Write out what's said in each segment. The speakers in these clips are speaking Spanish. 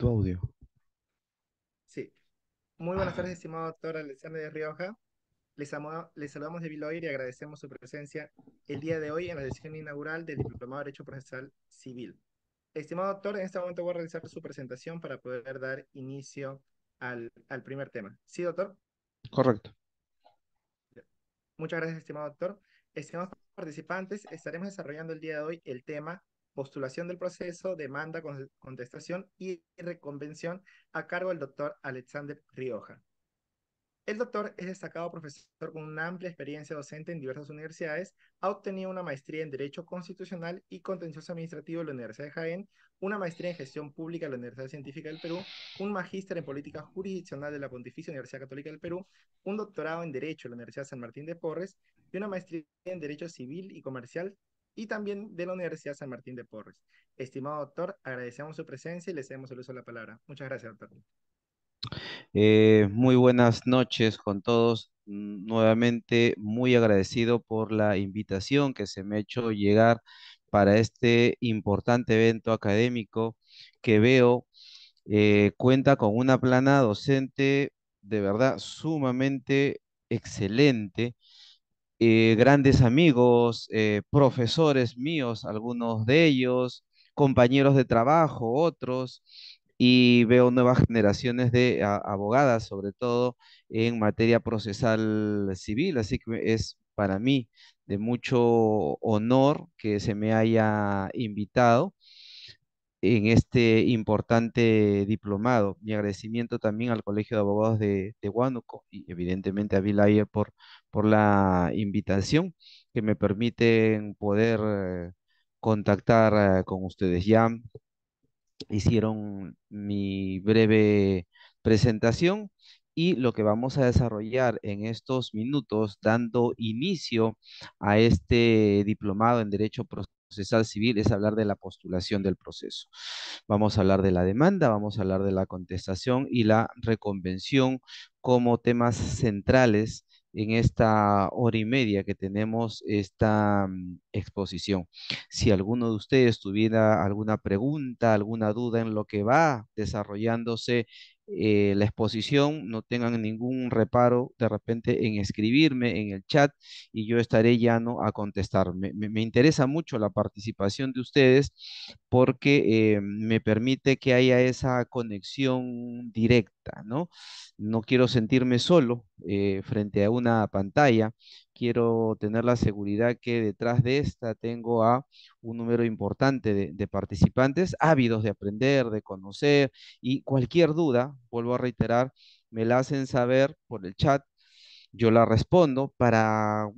tu audio. Sí. Muy buenas tardes, estimado doctor Alexander de Rioja. Les, amo, saludamos de Viloir y agradecemos su presencia el día de hoy en la sesión inaugural del Diplomado de Derecho Procesal Civil. Estimado doctor, en este momento voy a realizar su presentación para poder dar inicio al, al primer tema. ¿Sí, doctor? Correcto. Muchas gracias, estimado doctor. Estimados participantes, estaremos desarrollando el día de hoy el tema postulación del proceso, demanda, contestación y reconvención a cargo del doctor Alexander Rioja. El doctor es destacado profesor con una amplia experiencia docente en diversas universidades, ha obtenido una maestría en Derecho Constitucional y Contencioso Administrativo de la Universidad de Jaén, una maestría en Gestión Pública de la Universidad Científica del Perú, un magíster en Política Jurisdiccional de la Pontificia Universidad Católica del Perú, un doctorado en Derecho de la Universidad San Martín de Porres y una maestría en Derecho Civil y Comercial y también de la Universidad San Martín de Porres. Estimado doctor, agradecemos su presencia y le cedemos el uso de la palabra. Muchas gracias, doctor. Eh, muy buenas noches con todos. Nuevamente muy agradecido por la invitación que se me ha hecho llegar para este importante evento académico que veo eh, cuenta con una plana docente de verdad sumamente excelente eh, grandes amigos, eh, profesores míos, algunos de ellos, compañeros de trabajo, otros, y veo nuevas generaciones de abogadas, sobre todo en materia procesal civil, así que es para mí de mucho honor que se me haya invitado en este importante diplomado. Mi agradecimiento también al Colegio de Abogados de, de Huánuco y evidentemente a Bill por, por la invitación que me permiten poder eh, contactar eh, con ustedes. Ya hicieron mi breve presentación y lo que vamos a desarrollar en estos minutos dando inicio a este diplomado en Derecho Procesal procesal civil es hablar de la postulación del proceso. Vamos a hablar de la demanda, vamos a hablar de la contestación y la reconvención como temas centrales en esta hora y media que tenemos esta mm, exposición. Si alguno de ustedes tuviera alguna pregunta, alguna duda en lo que va desarrollándose eh, la exposición, no tengan ningún reparo de repente en escribirme en el chat y yo estaré llano a contestar. Me, interesa mucho la participación de ustedes porque eh, me permite que haya esa conexión directa, ¿no? No quiero sentirme solo eh, frente a una pantalla, quiero tener la seguridad que detrás de esta tengo a un número importante de, participantes ávidos de aprender, de conocer y cualquier duda, vuelvo a reiterar, me la hacen saber por el chat, yo la respondo para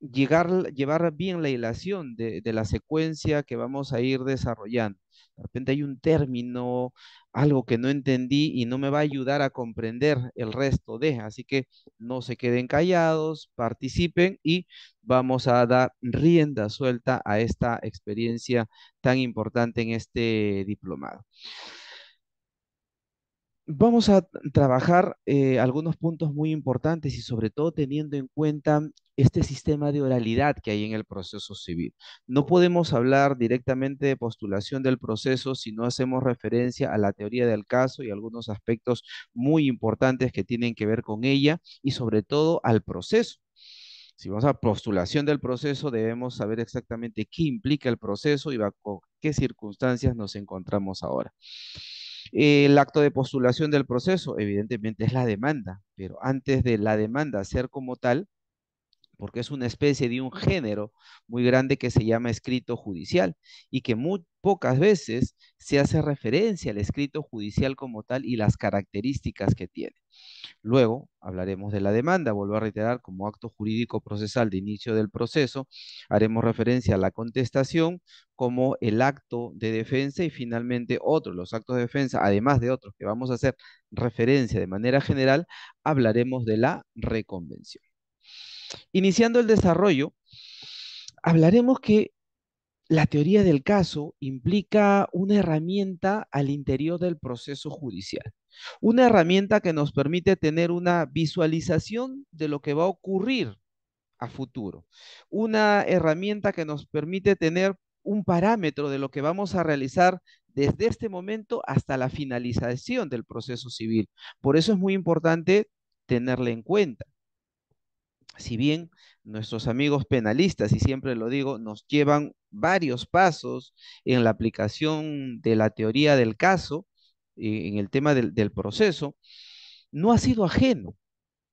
llegar, llevar bien la hilación de la secuencia que vamos a ir desarrollando. De repente hay un término, algo que no entendí y no me va a ayudar a comprender el resto de. Así que no se queden callados, participen y vamos a dar rienda suelta a esta experiencia tan importante en este diplomado vamos a trabajar eh, algunos puntos muy importantes y sobre todo teniendo en cuenta este sistema de oralidad que hay en el proceso civil. No podemos hablar directamente de postulación del proceso si no hacemos referencia a la teoría del caso y algunos aspectos muy importantes que tienen que ver con ella y sobre todo al proceso. Si vamos a postulación del proceso, debemos saber exactamente qué implica el proceso y bajo qué circunstancias nos encontramos ahora. El acto de postulación del proceso, evidentemente, es la demanda, pero antes de la demanda ser como tal, porque es una especie de un género muy grande que se llama escrito judicial y que muy pocas veces se hace referencia al escrito judicial como tal y las características que tiene. Luego hablaremos de la demanda, vuelvo a reiterar, como acto jurídico procesal de inicio del proceso, haremos referencia a la contestación como el acto de defensa y finalmente otros, los actos de defensa, además de otros que vamos a hacer referencia de manera general, hablaremos de la reconvención. Iniciando el desarrollo, hablaremos que la teoría del caso implica una herramienta al interior del proceso judicial, una herramienta que nos permite tener una visualización de lo que va a ocurrir a futuro, una herramienta que nos permite tener un parámetro de lo que vamos a realizar desde este momento hasta la finalización del proceso civil. Por eso es muy importante tenerla en cuenta si bien nuestros amigos penalistas, y siempre lo digo, nos llevan varios pasos en la aplicación de la teoría del caso, eh, en el tema del, proceso, no ha sido ajeno,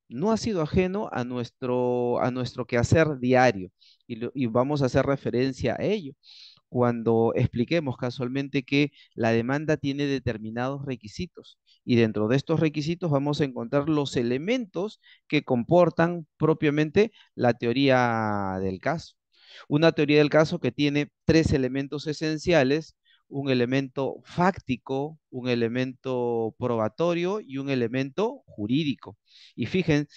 no ha sido ajeno a nuestro, quehacer diario. y vamos a hacer referencia a ello cuando expliquemos casualmente que la demanda tiene determinados requisitos y dentro de estos requisitos vamos a encontrar los elementos que comportan propiamente la teoría del caso. Una teoría del caso que tiene tres elementos esenciales, un elemento fáctico, un elemento probatorio y un elemento jurídico. Y fíjense,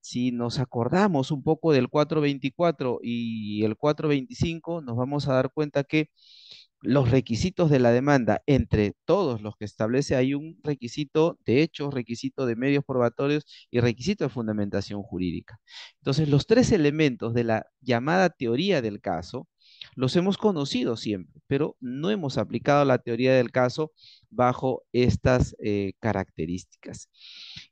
si nos acordamos un poco del 424 y el 425, nos vamos a dar cuenta que los requisitos de la demanda entre todos los que establece, hay un requisito de hechos, requisito de medios probatorios y requisito de fundamentación jurídica. Entonces, los tres elementos de la llamada teoría del caso los hemos conocido siempre, pero no hemos aplicado la teoría del caso bajo estas eh, características.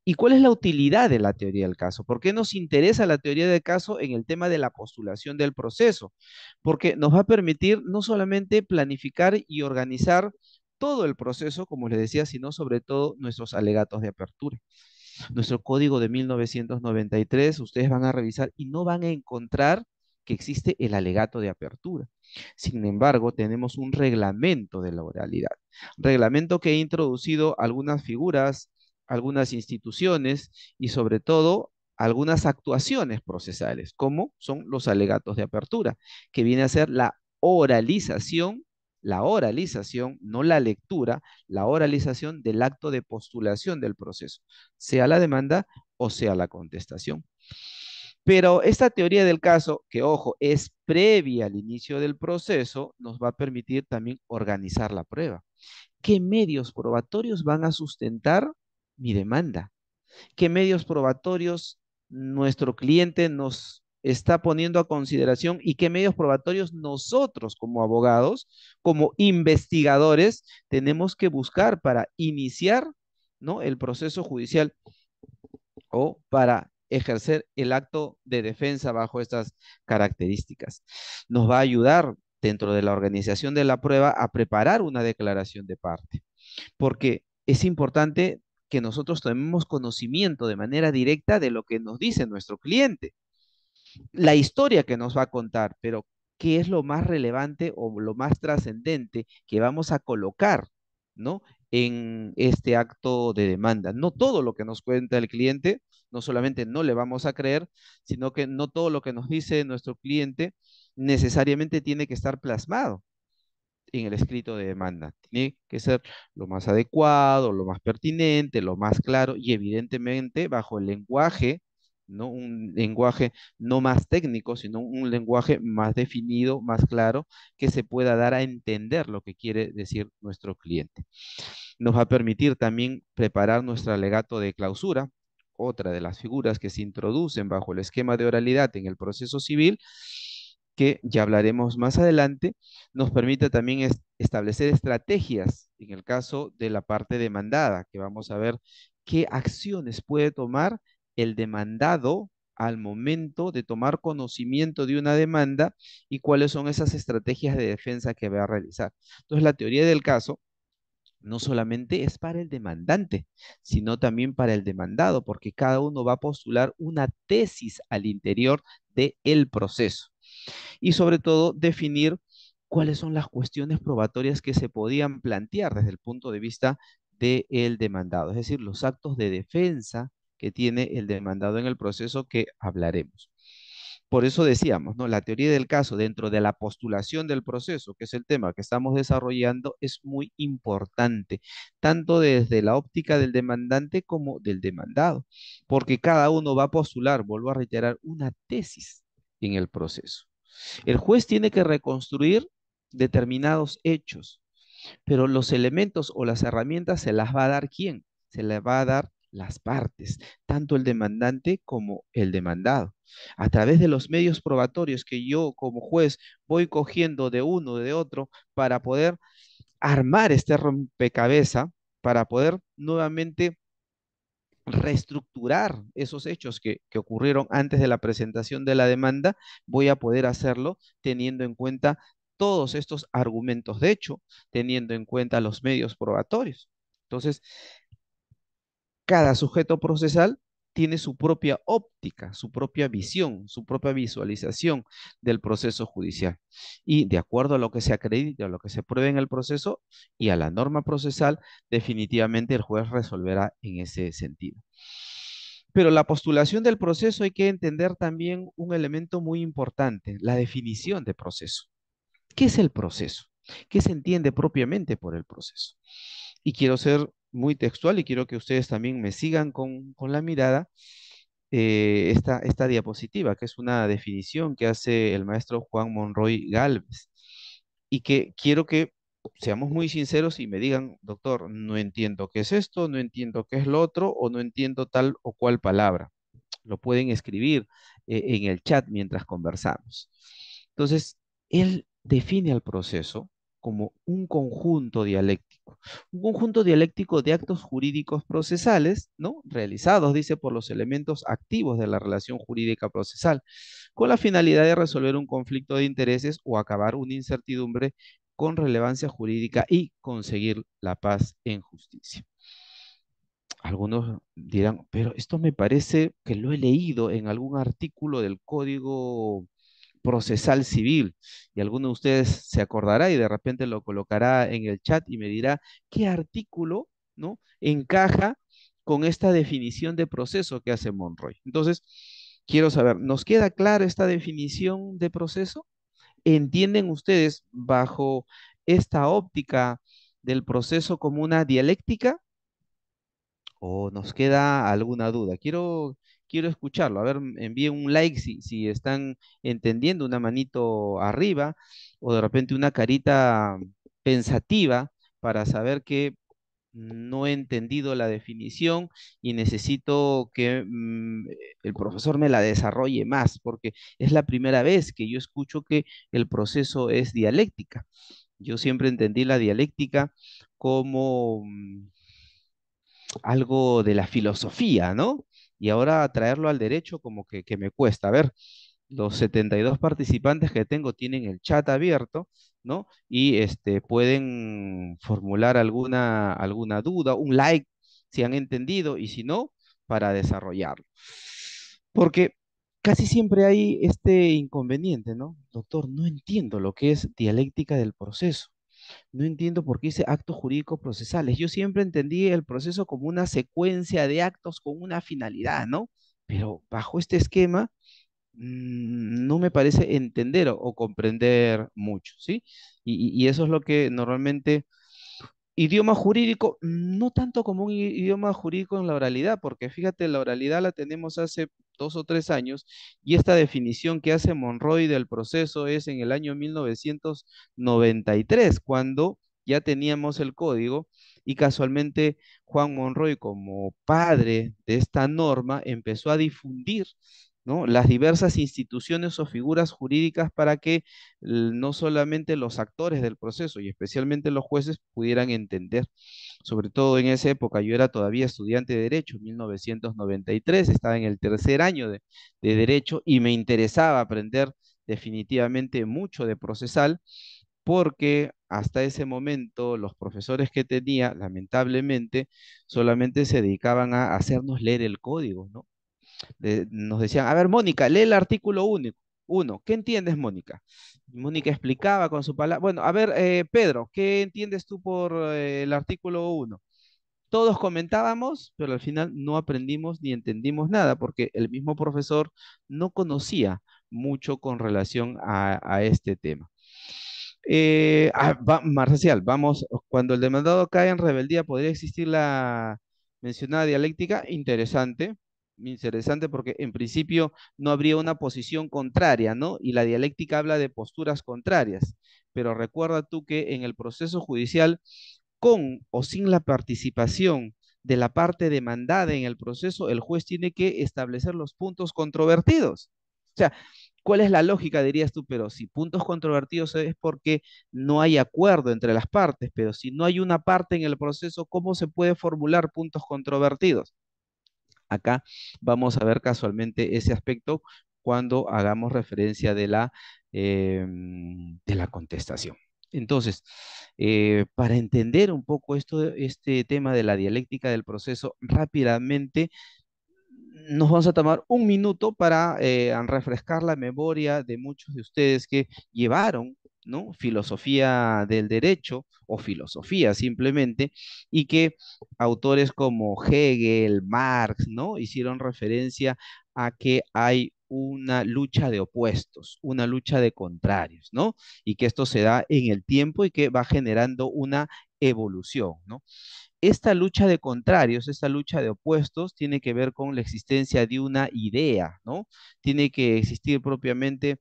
¿Y cuál es la utilidad de la teoría del caso? ¿Por qué nos interesa la teoría del caso en el tema de la postulación del proceso? Porque nos va a permitir no solamente planificar y organizar todo el proceso, como les decía, sino sobre todo nuestros alegatos de apertura. Nuestro código de 1993, ustedes van a revisar y no van a encontrar que existe el alegato de apertura. Sin embargo, tenemos un reglamento de la oralidad, reglamento que ha introducido algunas figuras, algunas instituciones y sobre todo algunas actuaciones procesales, como son los alegatos de apertura, que viene a ser la oralización, la oralización, no la lectura, la oralización del acto de postulación del proceso, sea la demanda o sea la contestación. Pero esta teoría del caso, que ojo, es previa al inicio del proceso, nos va a permitir también organizar la prueba. ¿Qué medios probatorios van a sustentar mi demanda? ¿Qué medios probatorios nuestro cliente nos está poniendo a consideración y qué medios probatorios nosotros como abogados, como investigadores, tenemos que buscar para iniciar ¿no? el proceso judicial o para ejercer el acto de defensa bajo estas características. Nos va a ayudar dentro de la organización de la prueba a preparar una declaración de parte, porque es importante que nosotros tomemos conocimiento de manera directa de lo que nos dice nuestro cliente, la historia que nos va a contar, pero qué es lo más relevante o lo más trascendente que vamos a colocar, ¿no? En este acto de demanda. No todo lo que nos cuenta el cliente no solamente no le vamos a creer, sino que no todo lo que nos dice nuestro cliente necesariamente tiene que estar plasmado en el escrito de demanda. Tiene que ser lo más adecuado, lo más pertinente, lo más claro y evidentemente bajo el lenguaje, no un lenguaje no más técnico, sino un lenguaje más definido, más claro, que se pueda dar a entender lo que quiere decir nuestro cliente. Nos va a permitir también preparar nuestro alegato de clausura, otra de las figuras que se introducen bajo el esquema de oralidad en el proceso civil, que ya hablaremos más adelante, nos permite también establecer estrategias en el caso de la parte demandada, que vamos a ver qué acciones puede tomar el demandado al momento de tomar conocimiento de una demanda y cuáles son esas estrategias de defensa que va a realizar. Entonces, la teoría del caso no solamente es para el demandante, sino también para el demandado, porque cada uno va a postular una tesis al interior del proceso. Y sobre todo, definir cuáles son las cuestiones probatorias que se podían plantear desde el punto de vista del demandado, es decir, los actos de defensa que tiene el demandado en el proceso que hablaremos. Por eso decíamos, ¿no? La teoría del caso dentro de la postulación del proceso, que es el tema que estamos desarrollando, es muy importante, tanto desde la óptica del demandante como del demandado, porque cada uno va a postular, vuelvo a reiterar, una tesis en el proceso. El juez tiene que reconstruir determinados hechos, pero los elementos o las herramientas se las va a dar quién? Se las va a dar las partes, tanto el demandante como el demandado a través de los medios probatorios que yo como juez voy cogiendo de uno, de otro, para poder armar este rompecabeza, para poder nuevamente reestructurar esos hechos que, que, ocurrieron antes de la presentación de la demanda, voy a poder hacerlo teniendo en cuenta todos estos argumentos de hecho, teniendo en cuenta los medios probatorios. Entonces, cada sujeto procesal tiene su propia óptica, su propia visión, su propia visualización del proceso judicial. Y de acuerdo a lo que se acredite, a lo que se pruebe en el proceso y a la norma procesal, definitivamente el juez resolverá en ese sentido. Pero la postulación del proceso hay que entender también un elemento muy importante, la definición de proceso. ¿Qué es el proceso? ¿Qué se entiende propiamente por el proceso? Y quiero ser muy textual y quiero que ustedes también me sigan con, la mirada eh, esta, diapositiva, que es una definición que hace el maestro Juan Monroy Galvez y que quiero que seamos muy sinceros y me digan, doctor, no entiendo qué es esto, no entiendo qué es lo otro o no entiendo tal o cual palabra. Lo pueden escribir eh, en el chat mientras conversamos. Entonces, él define al proceso como un conjunto dialéctico un conjunto dialéctico de actos jurídicos procesales, ¿no? Realizados, dice, por los elementos activos de la relación jurídica procesal, con la finalidad de resolver un conflicto de intereses o acabar una incertidumbre con relevancia jurídica y conseguir la paz en justicia. Algunos dirán, pero esto me parece que lo he leído en algún artículo del Código procesal civil. Y alguno de ustedes se acordará y de repente lo colocará en el chat y me dirá qué artículo ¿no? encaja con esta definición de proceso que hace Monroy. Entonces, quiero saber, ¿nos queda clara esta definición de proceso? ¿Entienden ustedes bajo esta óptica del proceso como una dialéctica? ¿O nos queda alguna duda? Quiero quiero escucharlo. A ver, envíen un like si, si están entendiendo, una manito arriba o de repente una carita pensativa para saber que no he entendido la definición y necesito que mm, el profesor me la desarrolle más, porque es la primera vez que yo escucho que el proceso es dialéctica. Yo siempre entendí la dialéctica como mm, algo de la filosofía, ¿no? y ahora traerlo al derecho como que, me cuesta. A ver, los 72 participantes que tengo tienen el chat abierto, ¿no? Y este, pueden formular alguna, alguna duda, un like si han entendido y si no, para desarrollarlo. Porque casi siempre hay este inconveniente, ¿no? Doctor, no entiendo lo que es dialéctica del proceso. No entiendo por qué dice actos jurídicos procesales. Yo siempre entendí el proceso como una secuencia de actos con una finalidad, ¿no? Pero bajo este esquema mm, no me parece entender o, comprender mucho, ¿sí? y, eso es lo que normalmente Idioma jurídico, no tanto como un idioma jurídico en la oralidad, porque fíjate, la oralidad la tenemos hace dos o tres años y esta definición que hace Monroy del proceso es en el año 1993, cuando ya teníamos el código y casualmente Juan Monroy como padre de esta norma empezó a difundir las diversas instituciones o figuras jurídicas para que no solamente los actores del proceso y especialmente los jueces pudieran entender. Sobre todo en esa época, yo era todavía estudiante de Derecho, 1993, estaba en el tercer año de, de Derecho y me interesaba aprender definitivamente mucho de procesal porque hasta ese momento los profesores que tenía, lamentablemente, solamente se dedicaban a hacernos leer el código, ¿no? nos decían, a ver, Mónica, lee el artículo 1. Uno, ¿qué entiendes, Mónica? Mónica explicaba con su palabra. Bueno, a ver, eh, Pedro, ¿qué entiendes tú por eh, el artículo 1? Todos comentábamos, pero al final no aprendimos ni entendimos nada, porque el mismo profesor no conocía mucho con relación a, este tema. Eh, ah, Marcial, vamos, cuando el demandado cae en rebeldía, ¿podría existir la mencionada dialéctica? Interesante, interesante porque en principio no habría una posición contraria, ¿no? Y la dialéctica habla de posturas contrarias, pero recuerda tú que en el proceso judicial, con o sin la participación de la parte demandada en el proceso, el juez tiene que establecer los puntos controvertidos. O sea, ¿cuál es la lógica, dirías tú? Pero si puntos controvertidos es porque no hay acuerdo entre las partes, pero si no hay una parte en el proceso, ¿cómo se puede formular puntos controvertidos? Acá vamos a ver casualmente ese aspecto cuando hagamos referencia de la, em, de la contestación. Entonces, eh, para entender un poco esto, este tema de la dialéctica del proceso, rápidamente nos vamos a tomar un minuto para eh, refrescar la memoria de muchos de ustedes que llevaron ¿no? Filosofía del derecho o filosofía simplemente, y que autores como Hegel, Marx, ¿no? Hicieron referencia a que hay una lucha de opuestos, una lucha de contrarios, ¿no? Y que esto se da en el tiempo y que va generando una evolución, Esta lucha de contrarios, esta lucha de opuestos, tiene que ver con la existencia de una idea, ¿no? Tiene que existir propiamente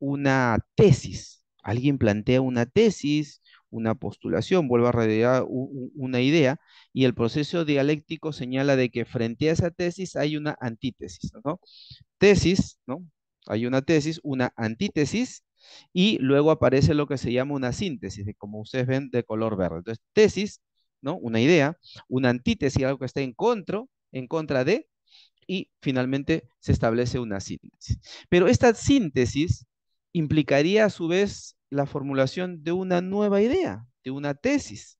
una tesis, alguien plantea una tesis, una postulación, vuelve a realidad una idea, y el proceso dialéctico señala de que frente a esa tesis hay una antítesis, ¿no? Tesis, ¿no? Hay una tesis, una antítesis, y luego aparece lo que se llama una síntesis, como ustedes ven de color verde. Entonces, tesis, ¿no? Una idea, una antítesis, algo que está en contra, en contra de, y finalmente se establece una síntesis. Pero esta síntesis implicaría a su vez la formulación de una nueva idea, de una tesis,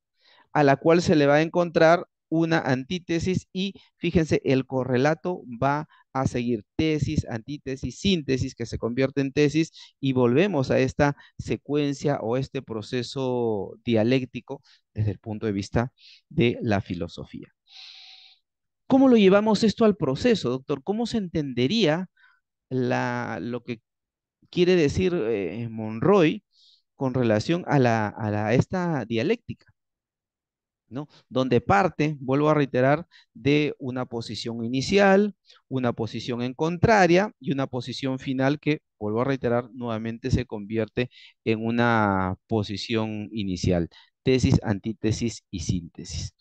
a la cual se le va a encontrar una antítesis y fíjense, el correlato va a seguir tesis, antítesis, síntesis que se convierte en tesis y volvemos a esta secuencia o este proceso dialéctico desde el punto de vista de la filosofía. ¿Cómo lo llevamos esto al proceso, doctor? ¿Cómo se entendería lo que quiere decir eh, Monroy con relación a, esta dialéctica, ¿no? Donde parte, vuelvo a reiterar, de una posición inicial, una posición en contraria y una posición final que, vuelvo a reiterar, nuevamente se convierte en una posición inicial. Tesis, antítesis y síntesis.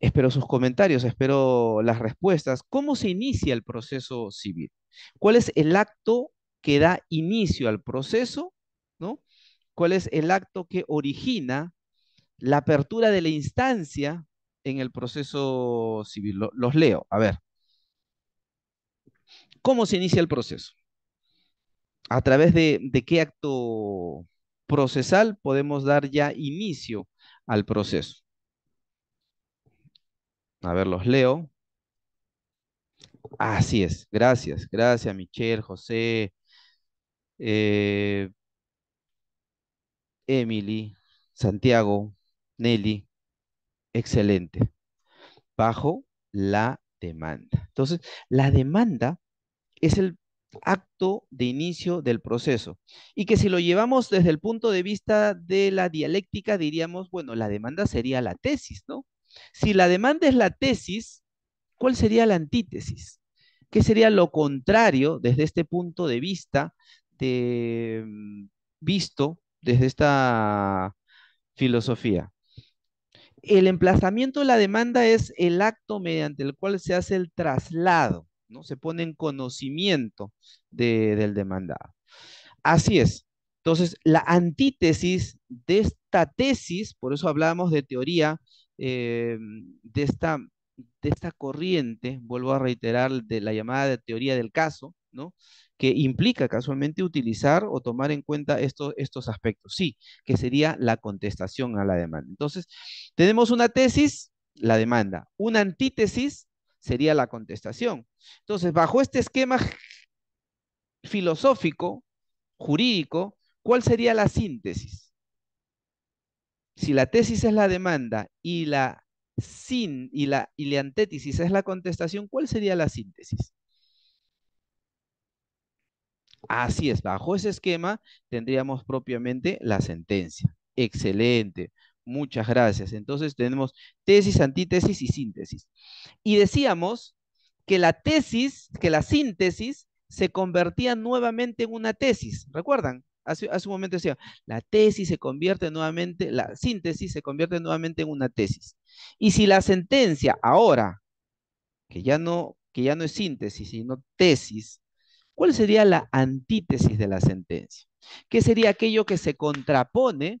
Espero sus comentarios, espero las respuestas. ¿Cómo se inicia el proceso civil? ¿Cuál es el acto que da inicio al proceso, ¿no? ¿Cuál es el acto que origina la apertura de la instancia en el proceso civil? los leo, a ver. ¿Cómo se inicia el proceso? ¿A través de, de qué acto procesal podemos dar ya inicio al proceso? A ver, los leo. Así es. Gracias, gracias Michelle, José, eh, Emily, Santiago, Nelly, excelente, bajo la demanda. Entonces, la demanda es el acto de inicio del proceso. Y que si lo llevamos desde el punto de vista de la dialéctica, diríamos, bueno, la demanda sería la tesis, ¿no? Si la demanda es la tesis, ¿cuál sería la antítesis? ¿Qué sería lo contrario desde este punto de vista este, mm, visto desde esta filosofía. El emplazamiento de la demanda es el acto mediante el cual se hace el traslado, ¿no? Se pone en conocimiento de, del demandado. Así es. Entonces, la antítesis de esta tesis, por eso hablábamos de teoría, eh, de, esta, de esta corriente, vuelvo a reiterar, de la llamada de teoría del caso, ¿no? que implica casualmente utilizar o tomar en cuenta estos aspectos. Sí, que sería la contestación a la demanda. Entonces, tenemos una tesis, la demanda. Una antítesis sería la contestación. Entonces, bajo este esquema filosófico, jurídico, ¿cuál sería la síntesis? Si la tesis es la demanda y la y la, y la antítesis es la contestación, ¿cuál sería la síntesis? Así es, bajo ese esquema tendríamos propiamente la sentencia. Excelente, muchas gracias. Entonces tenemos tesis, antítesis y síntesis. Y decíamos que la tesis, que la síntesis se convertía nuevamente en una tesis. ¿Recuerdan? Hace, un momento decía, la tesis se convierte nuevamente, la síntesis se convierte nuevamente en una tesis. Y si la sentencia ahora, que ya no, que ya no es síntesis, sino tesis, ¿Cuál sería la antítesis de la sentencia? ¿Qué sería aquello que se contrapone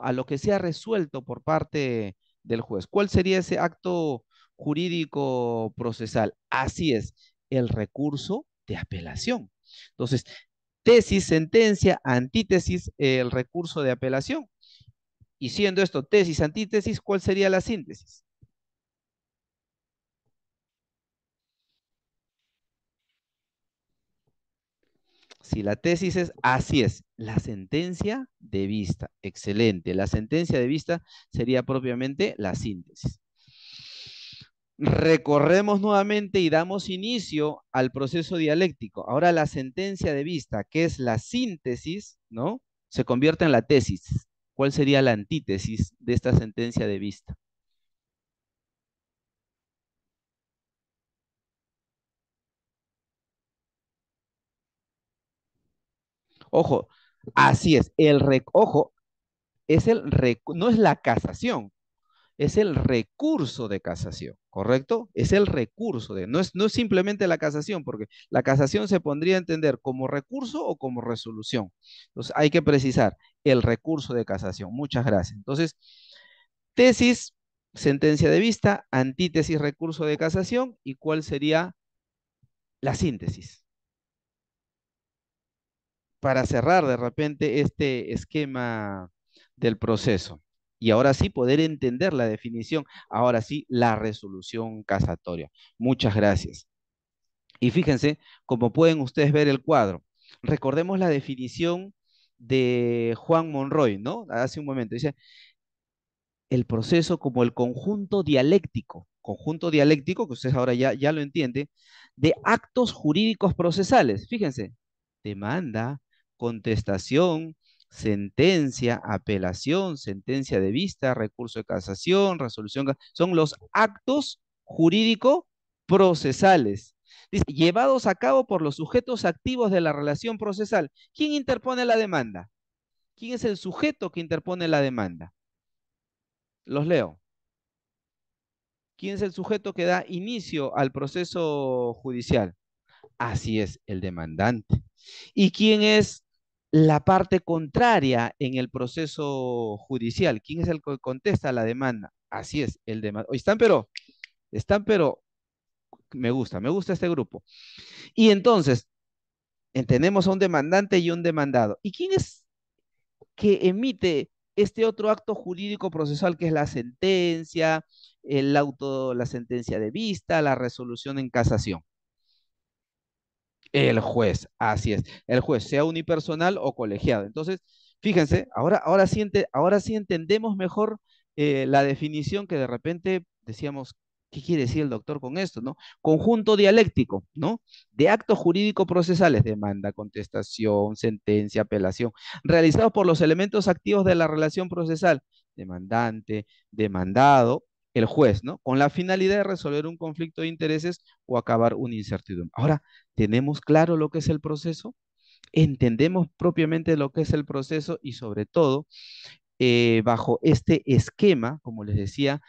a lo que se ha resuelto por parte del juez? ¿Cuál sería ese acto jurídico procesal? Así es, el recurso de apelación. Entonces, tesis, sentencia, antítesis, el recurso de apelación. Y siendo esto tesis, antítesis, ¿cuál sería la síntesis? Si la tesis es, así es, la sentencia de vista. Excelente. La sentencia de vista sería propiamente la síntesis. Recorremos nuevamente y damos inicio al proceso dialéctico. Ahora la sentencia de vista, que es la síntesis, ¿no? Se convierte en la tesis. ¿Cuál sería la antítesis de esta sentencia de vista? Ojo, así es, el ojo, es el no es la casación, es el recurso de casación, ¿correcto? Es el recurso de, no es, no es simplemente la casación, porque la casación se pondría a entender como recurso o como resolución. Entonces hay que precisar el recurso de casación. Muchas gracias. Entonces, tesis, sentencia de vista, antítesis, recurso de casación, y cuál sería la síntesis para cerrar de repente este esquema del proceso. Y ahora sí poder entender la definición, ahora sí la resolución casatoria. Muchas gracias. Y fíjense, como pueden ustedes ver el cuadro, recordemos la definición de Juan Monroy, ¿no? Hace un momento, dice, el proceso como el conjunto dialéctico, conjunto dialéctico, que ustedes ahora ya, ya lo entienden, de actos jurídicos procesales. Fíjense, demanda, contestación, sentencia, apelación, sentencia de vista, recurso de casación, resolución, son los actos jurídico procesales. llevados a cabo por los sujetos activos de la relación procesal. ¿Quién interpone la demanda? ¿Quién es el sujeto que interpone la demanda? Los leo. ¿Quién es el sujeto que da inicio al proceso judicial? Así es, el demandante. ¿Y quién es la parte contraria en el proceso judicial. ¿Quién es el que contesta la demanda? Así es, el demanda. Están pero, están pero, me gusta, me gusta este grupo. Y entonces, tenemos a un demandante y un demandado. ¿Y quién es que emite este otro acto jurídico procesal que es la sentencia, el auto, la sentencia de vista, la resolución en casación? El juez, así es. El juez, sea unipersonal o colegiado. Entonces, fíjense, ahora, ahora, sí, ahora sí entendemos mejor eh, la definición que de repente decíamos, ¿qué quiere decir el doctor con esto? ¿no? Conjunto dialéctico, ¿no? De actos jurídico-procesales, demanda, contestación, sentencia, apelación, realizados por los elementos activos de la relación procesal, demandante, demandado el juez, ¿no? Con la finalidad de resolver un conflicto de intereses o acabar una incertidumbre. Ahora, ¿tenemos claro lo que es el proceso? ¿Entendemos propiamente lo que es el proceso y sobre todo, eh, bajo este esquema, como les decía,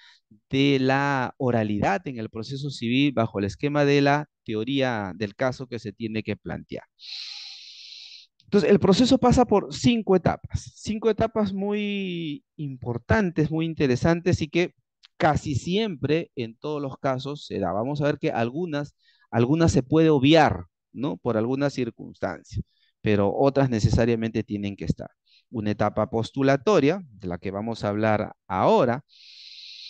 de la oralidad en el proceso civil, bajo el esquema de la teoría del caso que se tiene que plantear? Entonces, el proceso pasa por cinco etapas, cinco etapas muy importantes, muy interesantes y que casi siempre, en todos los casos, se da. Vamos a ver que algunas, algunas se puede obviar, ¿no? Por alguna circunstancia. pero otras necesariamente tienen que estar. Una etapa postulatoria, de la que vamos a hablar ahora,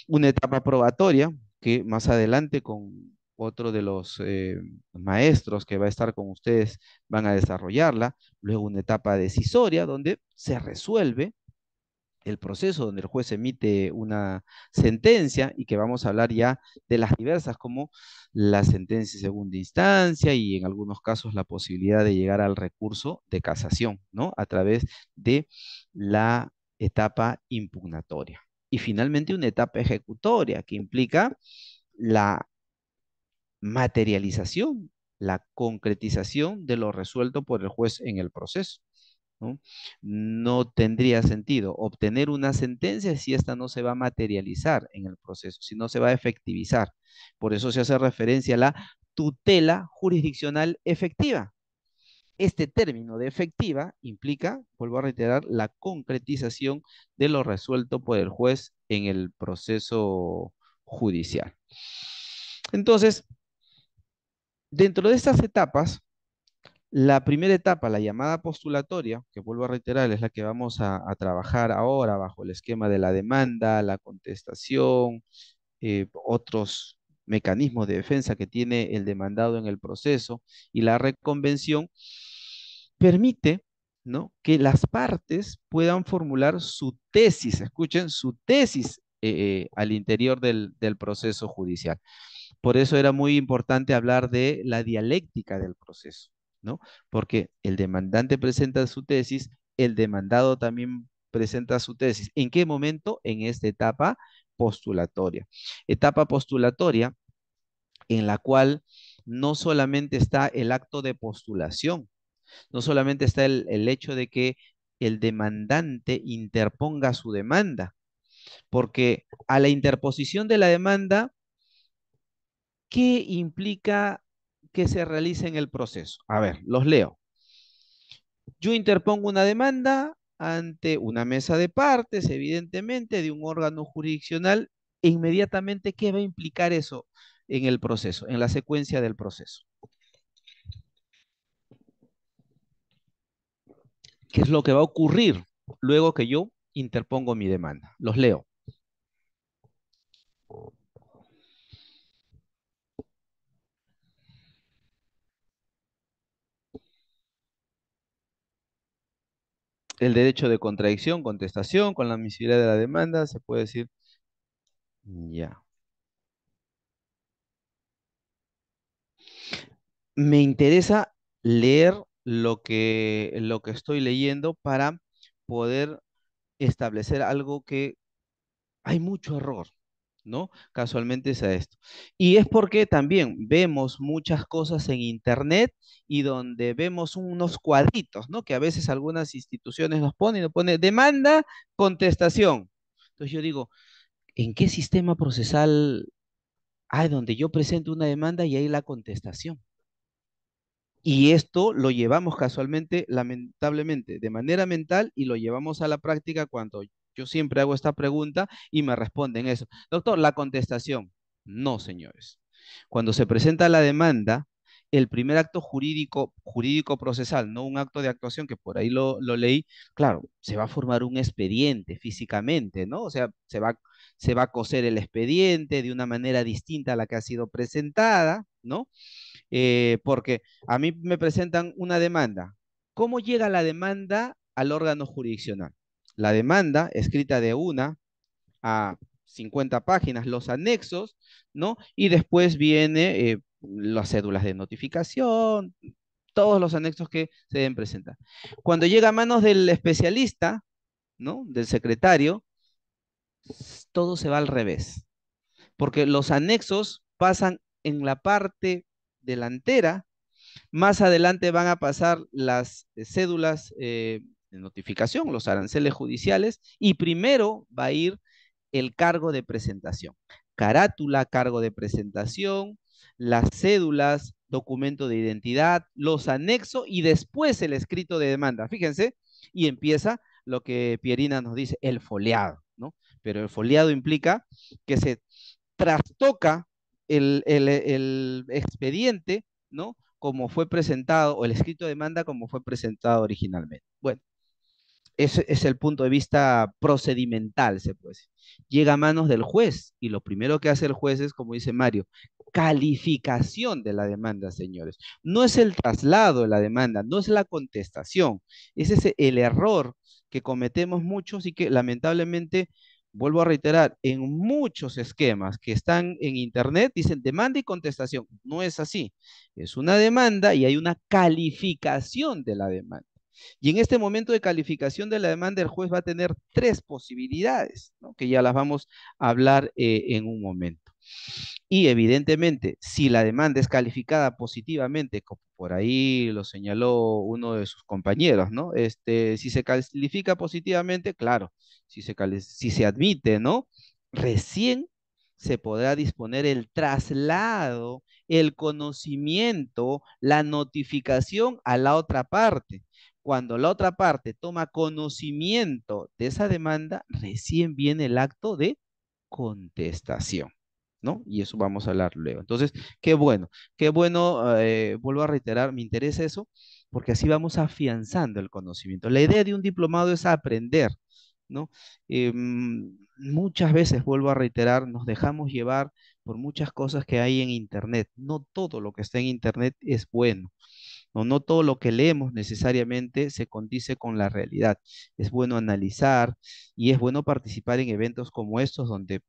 una etapa probatoria, que más adelante con otro de los eh, maestros que va a estar con ustedes van a desarrollarla, luego una etapa decisoria, donde se resuelve el proceso donde el juez emite una sentencia y que vamos a hablar ya de las diversas como la sentencia de segunda instancia y en algunos casos la posibilidad de llegar al recurso de casación, ¿no? A través de la etapa impugnatoria. Y finalmente una etapa ejecutoria que implica la materialización, la concretización de lo resuelto por el juez en el proceso. ¿no? tendría sentido obtener una sentencia si esta no se va a materializar en el proceso, si no se va a efectivizar. Por eso se hace referencia a la tutela jurisdiccional efectiva. Este término de efectiva implica, vuelvo a reiterar, la concretización de lo resuelto por el juez en el proceso judicial. Entonces, dentro de estas etapas, la primera etapa, la llamada postulatoria, que vuelvo a reiterar, es la que vamos a, trabajar ahora bajo el esquema de la demanda, la contestación, eh, otros mecanismos de defensa que tiene el demandado en el proceso y la reconvención, permite que las partes puedan formular su tesis, escuchen, su tesis eh, eh, al interior del proceso judicial. Por eso era muy importante hablar de la dialéctica del proceso. Porque el demandante presenta su tesis, el demandado también presenta su tesis. ¿En qué momento? En esta etapa postulatoria. Etapa postulatoria en la cual no solamente está el acto de postulación, no solamente está el, el hecho de que el demandante interponga su demanda, porque a la interposición de la demanda, ¿qué implica que se realice en el proceso. A ver, los leo. Yo interpongo una demanda ante una mesa de partes, evidentemente, de un órgano jurisdiccional. E inmediatamente, ¿qué va a implicar eso en el proceso, en la secuencia del proceso? ¿Qué es lo que va a ocurrir luego que yo interpongo mi demanda? Los leo. el derecho de contradicción, contestación, con la admisibilidad de la demanda, se puede decir, ya. Me interesa leer lo que, lo que estoy leyendo para poder establecer algo que hay mucho error. ¿no? Casualmente es a esto. Y es porque también vemos muchas cosas en Internet y donde vemos unos cuadritos, ¿no? Que a veces algunas instituciones nos ponen, nos pone demanda, contestación. Entonces yo digo, ¿en qué sistema procesal hay donde yo presento una demanda y hay la contestación? Y esto lo llevamos casualmente, lamentablemente, de manera mental y lo llevamos a la práctica cuando yo siempre hago esta pregunta y me responden eso. Doctor, la contestación. No, señores. Cuando se presenta la demanda, el primer acto jurídico, jurídico procesal, no un acto de actuación, que por ahí lo, leí, claro, se va a formar un expediente físicamente, ¿no? O sea, se va, se va a coser el expediente de una manera distinta a la que ha sido presentada, ¿no? Eh, porque a mí me presentan una demanda. ¿Cómo llega la demanda al órgano jurisdiccional? la demanda escrita de una a 50 páginas, los anexos, ¿no? Y después viene eh, las cédulas de notificación, todos los anexos que se deben presentar. Cuando llega a manos del especialista, ¿no? Del secretario, todo se va al revés. Porque los anexos pasan en la parte delantera, más adelante van a pasar las cédulas eh, de notificación, los aranceles judiciales, y primero va a ir el cargo de presentación. Carátula, cargo de presentación, las cédulas, documento de identidad, los anexos y después el escrito de demanda. Fíjense, y empieza lo que Pierina nos dice, el foliado, ¿no? Pero el foliado implica que se trastoca el, el expediente, ¿no? Como fue presentado, o el escrito de demanda como fue presentado originalmente. Bueno, es, es el punto de vista procedimental, se puede decir. Llega a manos del juez y lo primero que hace el juez es, como dice Mario, calificación de la demanda, señores. No es el traslado de la demanda, no es la contestación. Ese es el error que cometemos muchos y que lamentablemente, vuelvo a reiterar, en muchos esquemas que están en Internet dicen demanda y contestación. No es así. Es una demanda y hay una calificación de la demanda. Y en este momento de calificación de la demanda, el juez va a tener tres posibilidades, que ya las vamos a hablar eh, en un momento. Y evidentemente, si la demanda es calificada positivamente, como por ahí lo señaló uno de sus compañeros, Este, si se califica positivamente, claro, si se, si se admite, ¿no? Recién se podrá disponer el traslado, el conocimiento, la notificación a la otra parte cuando la otra parte toma conocimiento de esa demanda, recién viene el acto de contestación, ¿no? Y eso vamos a hablar luego. Entonces, qué bueno, qué bueno, eh, vuelvo a reiterar, me interesa eso, porque así vamos afianzando el conocimiento. La idea de un diplomado es aprender, ¿no? Em, muchas veces, vuelvo a reiterar, nos dejamos llevar por muchas cosas que hay en Internet. No todo lo que está en Internet es bueno. No, todo lo que leemos necesariamente se condice con la realidad. Es bueno analizar y es bueno participar en eventos como estos donde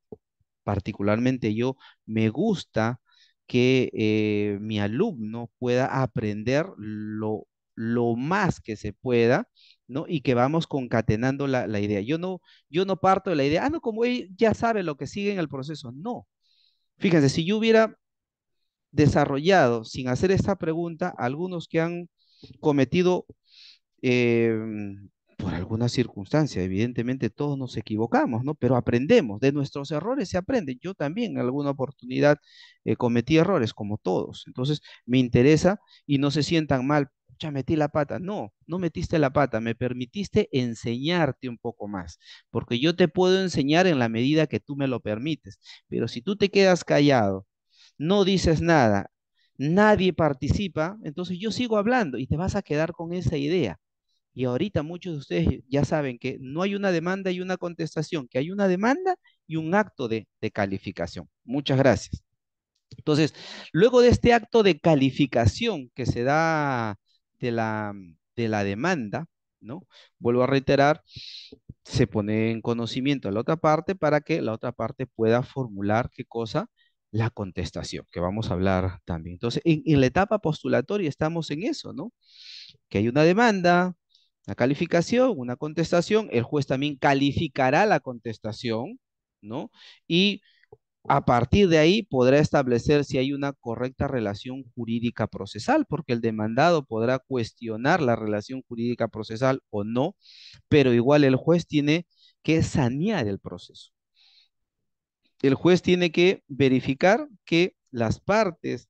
particularmente yo me gusta que eh, mi alumno pueda aprender lo, lo más que se pueda ¿no? Y que vamos concatenando la, idea. Yo no, yo no parto de la idea, ah, no, como él ya sabe lo que sigue en el proceso. No. Fíjense, si yo hubiera desarrollado, sin hacer esta pregunta, algunos que han cometido em, por alguna circunstancia. Evidentemente todos nos equivocamos, ¿no? Pero aprendemos, de nuestros errores se aprende. Yo también en alguna oportunidad eh, cometí errores, como todos. Entonces me interesa y no se sientan mal, ya metí la pata. No, no metiste la pata, me permitiste enseñarte un poco más, porque yo te puedo enseñar en la medida que tú me lo permites. Pero si tú te quedas callado no dices nada, nadie participa, entonces yo sigo hablando y te vas a quedar con esa idea. Y ahorita muchos de ustedes ya saben que no hay una demanda y una contestación, que hay una demanda y un acto de, calificación. Muchas gracias. Entonces, luego de este acto de calificación que se da de la, de la demanda, ¿no? Vuelvo a reiterar, se pone en conocimiento a la otra parte para que la otra parte pueda formular qué cosa, la contestación, que vamos a hablar también. Entonces, en, la etapa postulatoria estamos en eso, ¿no? Que hay una demanda, una calificación, una contestación, el juez también calificará la contestación, ¿no? Y a partir de ahí podrá establecer si hay una correcta relación jurídica procesal, porque el demandado podrá cuestionar la relación jurídica procesal o no, pero igual el juez tiene que sanear el proceso el juez tiene que verificar que las partes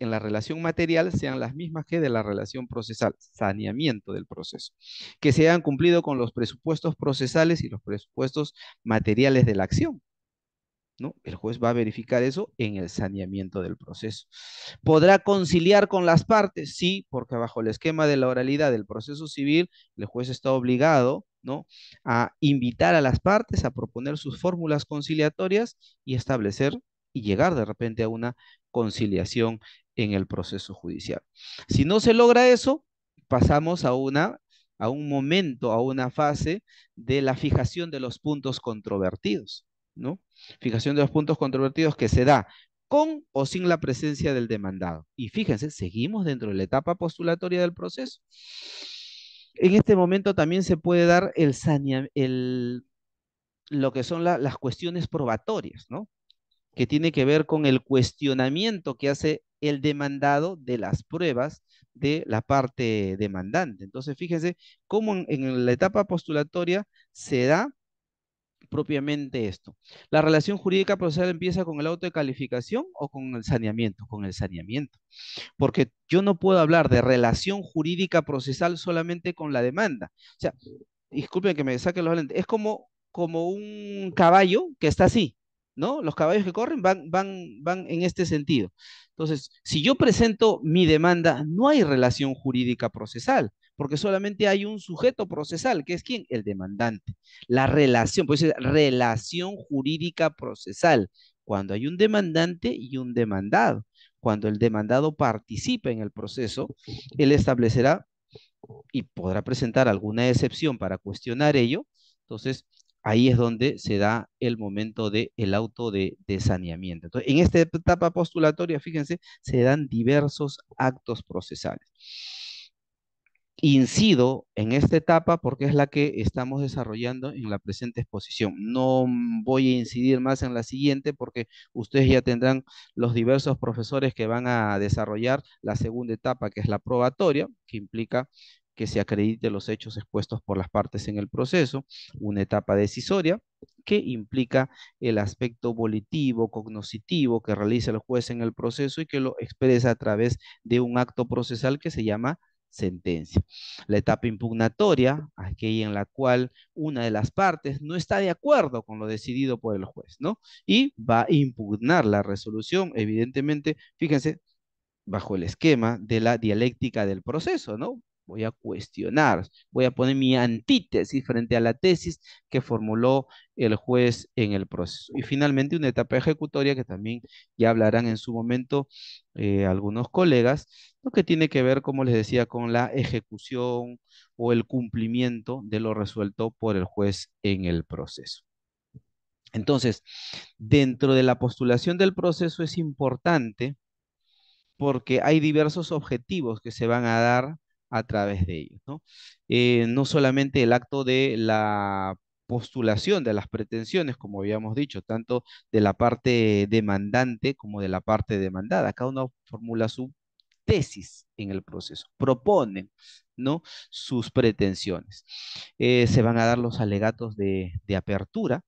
en la relación material sean las mismas que de la relación procesal, saneamiento del proceso, que se hayan cumplido con los presupuestos procesales y los presupuestos materiales de la acción. ¿No? El juez va a verificar eso en el saneamiento del proceso. ¿Podrá conciliar con las partes? Sí, porque bajo el esquema de la oralidad del proceso civil, el juez está obligado ¿no? A invitar a las partes a proponer sus fórmulas conciliatorias y establecer y llegar de repente a una conciliación en el proceso judicial. Si no se logra eso, pasamos a una a un momento, a una fase de la fijación de los puntos controvertidos, ¿no? Fijación de los puntos controvertidos que se da con o sin la presencia del demandado. Y fíjense, seguimos dentro de la etapa postulatoria del proceso en este momento también se puede dar el, lo que son las cuestiones probatorias, ¿no? Que tiene que ver con el cuestionamiento que hace el demandado de las pruebas de la parte demandante. Entonces, fíjese cómo en la etapa postulatoria se da propiamente esto. La relación jurídica procesal empieza con el auto de calificación o con el saneamiento, con el saneamiento. Porque yo no puedo hablar de relación jurídica procesal solamente con la demanda. O sea, disculpen que me saque los lentes, es como, como un caballo que está así, ¿no? Los caballos que corren van, van, van en este sentido. Entonces, si yo presento mi demanda, no hay relación jurídica procesal, porque solamente hay un sujeto procesal, que es quién? El demandante. La relación, pues ser relación jurídica procesal, cuando hay un demandante y un demandado. Cuando el demandado participa en el proceso, él establecerá y podrá presentar alguna excepción para cuestionar ello. Entonces, ahí es donde se da el momento del el auto de, de, saneamiento. Entonces, en esta etapa postulatoria, fíjense, se dan diversos actos procesales incido en esta etapa porque es la que estamos desarrollando en la presente exposición. No voy a incidir más en la siguiente porque ustedes ya tendrán los diversos profesores que van a desarrollar la segunda etapa, que es la probatoria, que implica que se acredite los hechos expuestos por las partes en el proceso, una etapa decisoria que implica el aspecto volitivo, cognoscitivo que realiza el juez en el proceso y que lo expresa a través de un acto procesal que se llama sentencia. La etapa impugnatoria, aquella en la cual una de las partes no está de acuerdo con lo decidido por el juez, ¿no? Y va a impugnar la resolución, evidentemente, fíjense, bajo el esquema de la dialéctica del proceso, ¿no? Voy a cuestionar, voy a poner mi antítesis frente a la tesis que formuló el juez en el proceso. Y finalmente una etapa ejecutoria que también ya hablarán en su momento eh, algunos colegas, que tiene que ver, como les decía, con la ejecución o el cumplimiento de lo resuelto por el juez en el proceso. Entonces, dentro de la postulación del proceso es importante porque hay diversos objetivos que se van a dar a través de ellos. ¿no? Eh, no solamente el acto de la postulación de las pretensiones, como habíamos dicho, tanto de la parte demandante como de la parte demandada. Cada uno formula su tesis en el proceso, proponen ¿no? sus pretensiones. Eh, se van a dar los alegatos de, de apertura,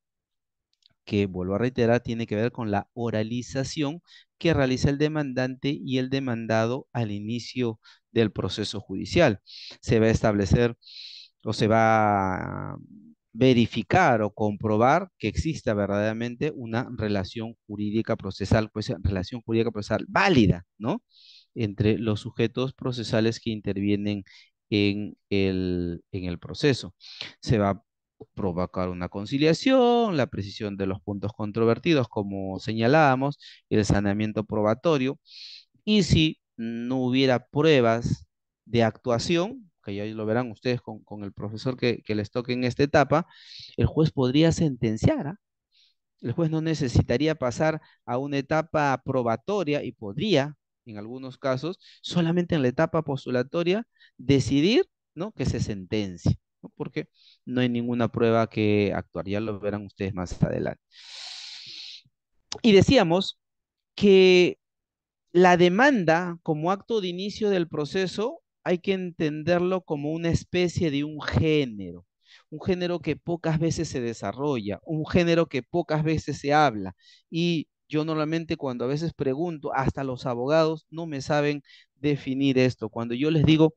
que vuelvo a reiterar, tiene que ver con la oralización que realiza el demandante y el demandado al inicio del proceso judicial. Se va a establecer o se va a verificar o comprobar que exista verdaderamente una relación jurídica procesal, pues relación jurídica procesal válida, ¿no? entre los sujetos procesales que intervienen en el, en el proceso. Se va a provocar una conciliación, la precisión de los puntos controvertidos, como señalábamos, el saneamiento probatorio. Y si no hubiera pruebas de actuación, que ya lo verán ustedes con, con el profesor que, les toque en esta etapa, el juez podría sentenciar. ¿ah? El juez no necesitaría pasar a una etapa probatoria y podría en algunos casos, solamente en la etapa postulatoria, decidir ¿no? que se sentencia, porque no hay ninguna prueba que actuar, ya lo verán ustedes más adelante. Y decíamos que la demanda como acto de inicio del proceso hay que entenderlo como una especie de un género, un género que pocas veces se desarrolla, un género que pocas veces se habla y yo normalmente cuando a veces pregunto, hasta los abogados no me saben definir esto. Cuando yo les digo,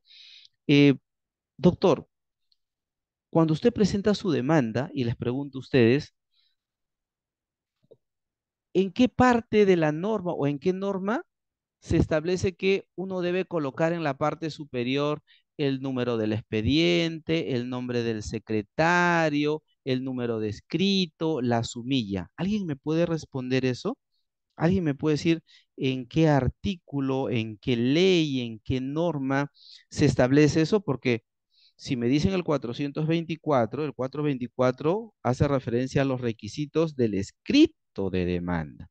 eh, doctor, cuando usted presenta su demanda, y les pregunto a ustedes, ¿en qué parte de la norma o en qué norma se establece que uno debe colocar en la parte superior el número del expediente, el nombre del secretario, el número de escrito, la sumilla. ¿Alguien me puede responder eso? ¿Alguien me puede decir en qué artículo, en qué ley, en qué norma se establece eso? Porque si me dicen el 424, el 424 hace referencia a los requisitos del escrito de demanda.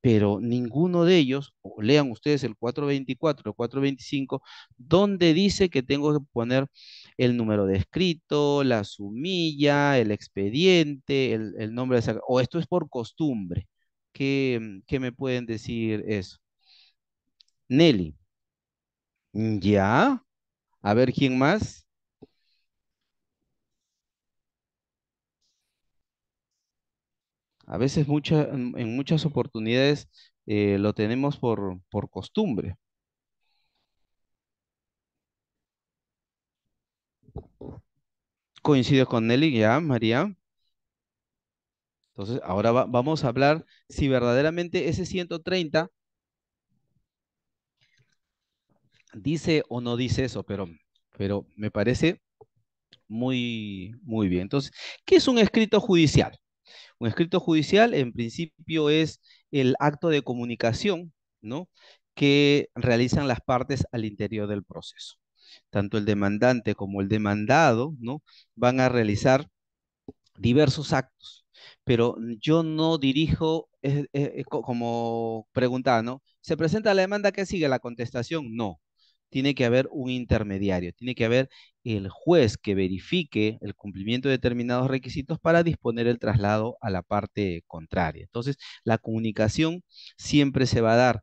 Pero ninguno de ellos, o lean ustedes el 424, el 425, donde dice que tengo que poner el número de escrito, la sumilla, el expediente, el, nombre de o esto es por costumbre. ¿Qué, mm, me pueden decir eso? Nelly. Mm, ya. A ver, ¿quién más? A veces en muchas oportunidades eh, lo tenemos por costumbre. Coincido con Nelly, ya, María. Entonces, ahora vamos a hablar si verdaderamente ese 130 dice o no dice eso, pero, pero me parece muy, muy bien. Entonces, ¿qué es un escrito judicial? Un escrito judicial, en principio, es el acto de comunicación, ¿no? que realizan las partes al interior del proceso tanto el demandante como el demandado, ¿no? Van a realizar diversos actos, pero yo no dirijo, eh, eh, eh, como preguntaba, ¿no? ¿Se presenta la demanda que sigue la contestación? No. Tiene que haber un intermediario, tiene que haber el juez que verifique el cumplimiento de determinados requisitos para disponer el traslado a la parte contraria. Entonces, la comunicación siempre se va a dar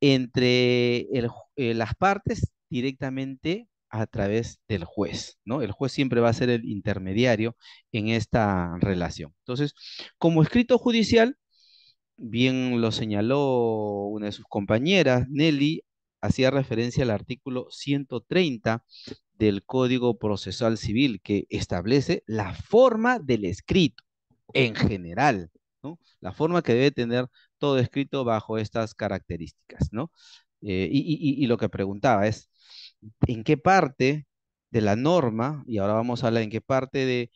entre las partes directamente a través del juez, ¿no? El juez siempre va a ser el intermediario en esta relación. Entonces, como escrito judicial, bien lo señaló una de sus compañeras, Nelly, hacía referencia al artículo 130 del Código Procesal Civil que establece la forma del escrito en general, ¿no? La forma que debe tener todo escrito bajo estas características, ¿no? Eh, y, lo que preguntaba es, ¿en qué parte de la norma, y ahora vamos a hablar en qué parte de,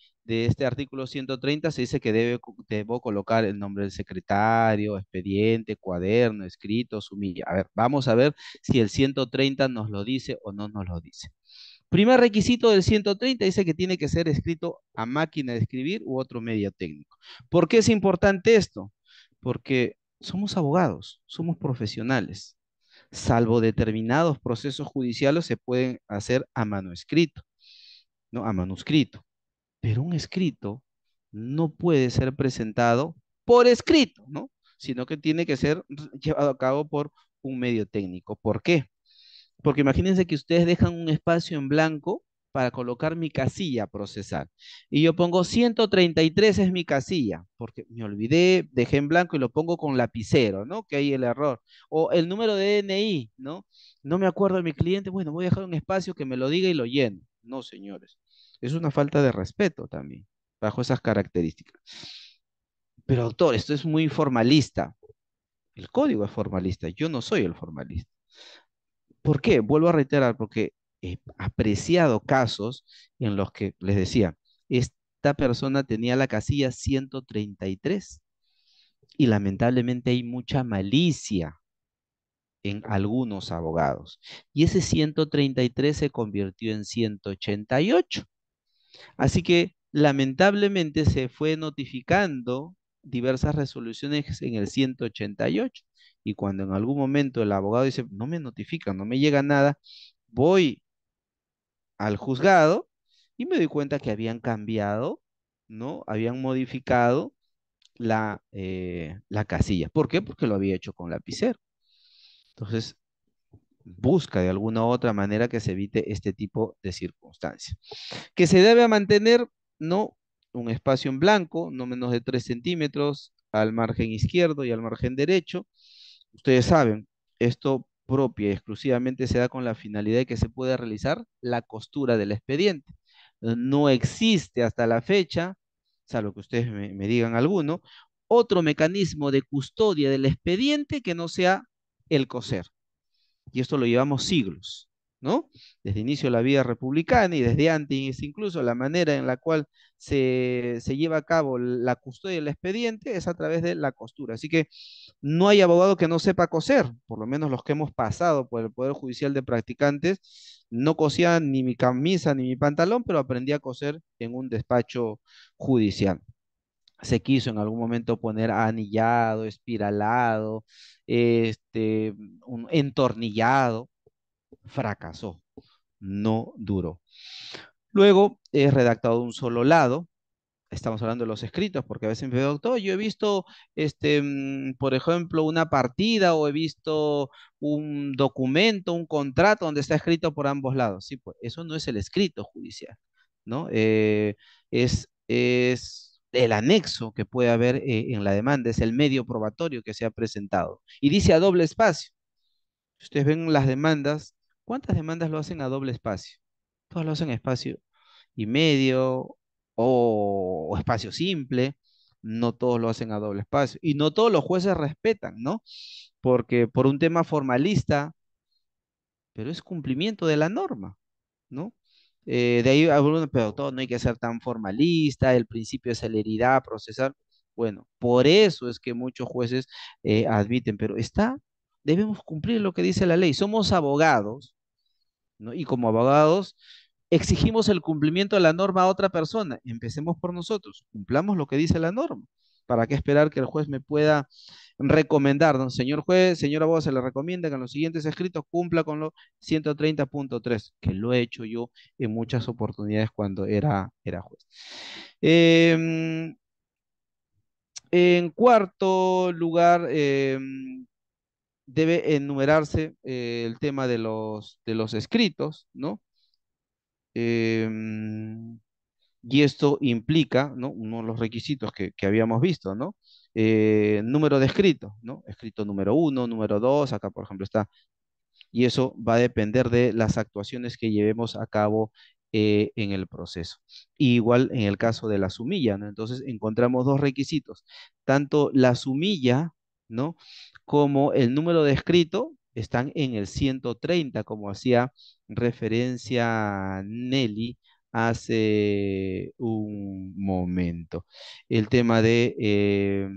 este artículo 130 se dice que debe, debo colocar el nombre del secretario, expediente, cuaderno, escrito, sumilla? A ver, vamos a ver si el 130 nos lo dice o no nos lo dice. Primer requisito del 130 dice que tiene que ser escrito a máquina de escribir u otro medio técnico. ¿Por qué es importante esto? Porque somos abogados, somos profesionales salvo determinados procesos judiciales, se pueden hacer a manuscrito, ¿no? A manuscrito. Pero un escrito no puede ser presentado por escrito, ¿no? Sino que tiene que ser llevado a cabo por un medio técnico. ¿Por qué? Porque imagínense que ustedes dejan un espacio en blanco para colocar mi casilla a procesar. Y yo pongo 133 es mi casilla, porque me olvidé, dejé en blanco y lo pongo con lapicero, ¿no? Que hay el error. O el número de DNI, ¿no? No me acuerdo de mi cliente, bueno, voy a dejar un espacio que me lo diga y lo lleno. No, señores. Es una falta de respeto también, bajo esas características. Pero doctor, esto es muy formalista. El código es formalista, yo no soy el formalista. ¿Por qué? Vuelvo a reiterar, porque eh, apreciado casos en los que les decía, esta persona tenía la casilla 133 y lamentablemente hay mucha malicia en algunos abogados. Y ese 133 se convirtió en 188. Así que lamentablemente se fue notificando diversas resoluciones en el 188 y cuando en algún momento el abogado dice, no me notifican, no me llega nada, voy al juzgado y me doy cuenta que habían cambiado, ¿no? Habían modificado eh, la, casilla. ¿Por qué? Porque lo había hecho con lapicero. Entonces, busca de alguna u otra manera que se evite este tipo de circunstancias. Que se debe mantener, ¿no? Un espacio en blanco, no menos de 3 centímetros, al margen izquierdo y al margen derecho. Ustedes saben, esto propia y exclusivamente se da con la finalidad de que se pueda realizar la costura del expediente. Eh, no existe hasta la fecha, salvo que ustedes me, me digan alguno, otro mecanismo de custodia del expediente que no sea el coser. Y esto lo llevamos siglos. ¿no? Desde inicio de la vida republicana y desde antes incluso la manera en la cual se, lleva a cabo la custodia del expediente es a través de la costura. Así que no hay abogado que no sepa coser, por lo menos los que hemos pasado por el Poder Judicial de Practicantes, no cosía ni mi camisa ni mi pantalón, pero aprendí a coser en un despacho judicial se quiso en algún momento poner anillado, espiralado, este, entornillado, fracasó, no duró. Luego es redactado de un solo lado, estamos hablando de los escritos, porque a veces me doctor, yo he visto, este, mm, por ejemplo, una partida o he visto un documento, un contrato donde está escrito por ambos lados. Sí, pues eso no es el escrito judicial, ¿no? Eh, es, es el anexo que puede haber eh, en la demanda, es el medio probatorio que se ha presentado. Y dice a doble espacio. Ustedes ven las demandas ¿Cuántas demandas lo hacen a doble espacio? Todos lo hacen a espacio y medio o, espacio simple. No todos lo hacen a doble espacio. Y no todos los jueces respetan, ¿no? Porque por un tema formalista, pero es cumplimiento de la norma, ¿no? Eh, de ahí pero todo no hay que ser tan formalista, el principio de celeridad, procesar. Bueno, por eso es que muchos jueces eh, admiten, pero está, debemos cumplir lo que dice la ley. Somos abogados, y como abogados, exigimos el cumplimiento de la norma a otra persona. Empecemos por nosotros, cumplamos lo que dice la norma. ¿Para qué esperar que el juez me pueda recomendar? Señor juez, señora abogado, se le recomienda que en los siguientes escritos cumpla con lo 130.3, que lo he hecho yo en muchas oportunidades cuando era, era juez. Em, en cuarto lugar, em, debe enumerarse eh, el tema de los, de los escritos, ¿no? Em, y esto implica, ¿no? Uno de los requisitos que, habíamos visto, ¿no? Eh, número de escritos, ¿no? Escrito número uno, número dos, acá por ejemplo está. Y eso va a depender de las actuaciones que llevemos a cabo eh, en el proceso. igual en el caso de la sumilla, ¿no? Entonces encontramos dos requisitos, tanto la sumilla, ¿no? como el número de escrito están en el 130, como hacía referencia Nelly hace un momento. El tema de eh,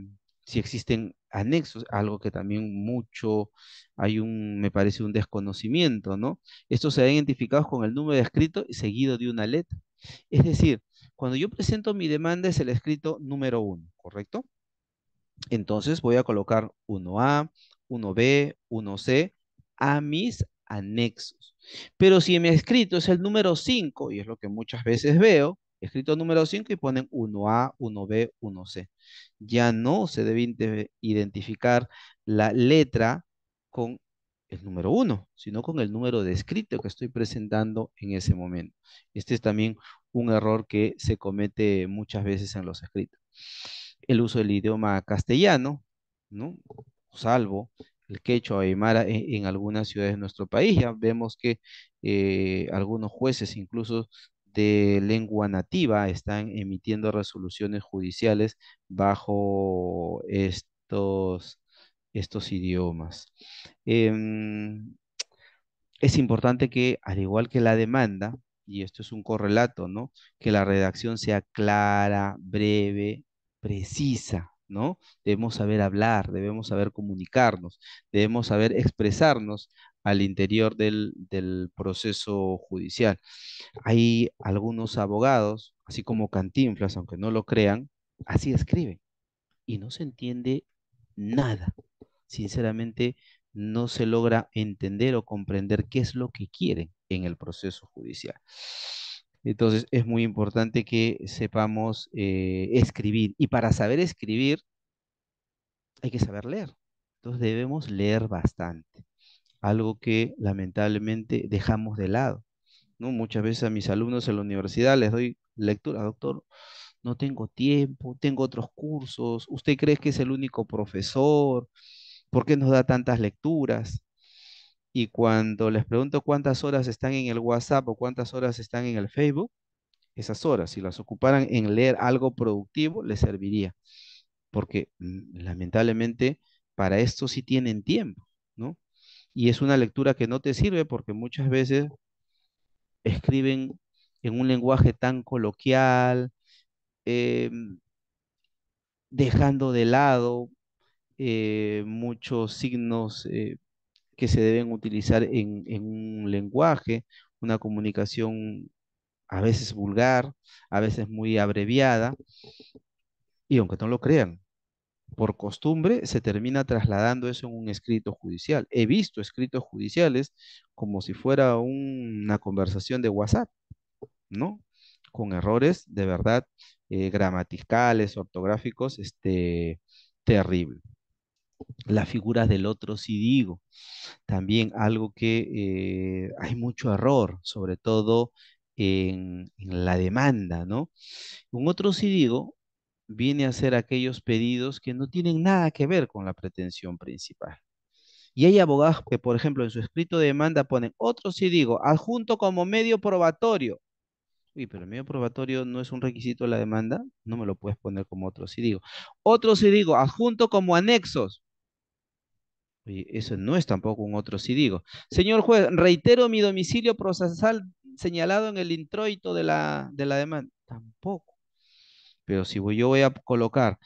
si existen anexos, algo que también mucho hay un, me parece, un desconocimiento, ¿no? Estos se ha identificado con el número de escrito seguido de una letra. Es decir, cuando yo presento mi demanda es el escrito número uno, ¿correcto? Entonces voy a colocar 1A, 1B, 1C a mis anexos. Pero si mi escrito es el número 5, y es lo que muchas veces veo, escrito número 5 y ponen 1A, 1B, 1C. Ya no se debe identificar la letra con el número 1, sino con el número de escrito que estoy presentando en ese momento. Este es también un error que se comete muchas veces en los escritos el uso del idioma castellano, ¿no? Salvo el quechua aymara en, en algunas ciudades de nuestro país. Ya vemos que eh, algunos jueces incluso de lengua nativa están emitiendo resoluciones judiciales bajo estos, estos idiomas. Em, es importante que, al igual que la demanda, y esto es un correlato, ¿no? Que la redacción sea clara, breve, precisa, ¿no? Debemos saber hablar, debemos saber comunicarnos, debemos saber expresarnos al interior del, del proceso judicial. Hay algunos abogados, así como Cantinflas, aunque no lo crean, así escriben y no se entiende nada. Sinceramente, no se logra entender o comprender qué es lo que quieren en el proceso judicial. Entonces es muy importante que sepamos eh, escribir. Y para saber escribir hay que saber leer. Entonces debemos leer bastante. Algo que lamentablemente dejamos de lado. ¿no? Muchas veces a mis alumnos en la universidad les doy lectura, doctor. No tengo tiempo, tengo otros cursos. ¿Usted cree que es el único profesor? ¿Por qué nos da tantas lecturas? Y cuando les pregunto cuántas horas están en el WhatsApp o cuántas horas están en el Facebook, esas horas, si las ocuparan en leer algo productivo, les serviría. Porque mm, lamentablemente para esto sí tienen tiempo, ¿no? Y es una lectura que no te sirve porque muchas veces escriben en un lenguaje tan coloquial, em, dejando de lado eh, muchos signos eh, que se deben utilizar en, un lenguaje, una comunicación a veces vulgar, a veces muy abreviada, y aunque no lo crean, por costumbre se termina trasladando eso en un escrito judicial. He visto escritos judiciales como si fuera una conversación de WhatsApp, ¿no? Con errores de verdad eh, gramaticales, ortográficos, este, terrible las figuras del otro sí digo. También algo que eh, hay mucho error, sobre todo en, la demanda, ¿no? Un otro sí digo viene a ser aquellos pedidos que no tienen nada que ver con la pretensión principal. Y hay abogados que, por ejemplo, en su escrito de demanda ponen otro sí digo, adjunto como medio probatorio. Uy, pero el medio probatorio no es un requisito de la demanda, no me lo puedes poner como otro sí digo. Otro sí digo, adjunto como anexos eso no es tampoco un otro si digo. Señor juez, reitero mi domicilio procesal señalado en el introito de la, de la demanda. Tampoco. Pero si voy, yo voy a colocar,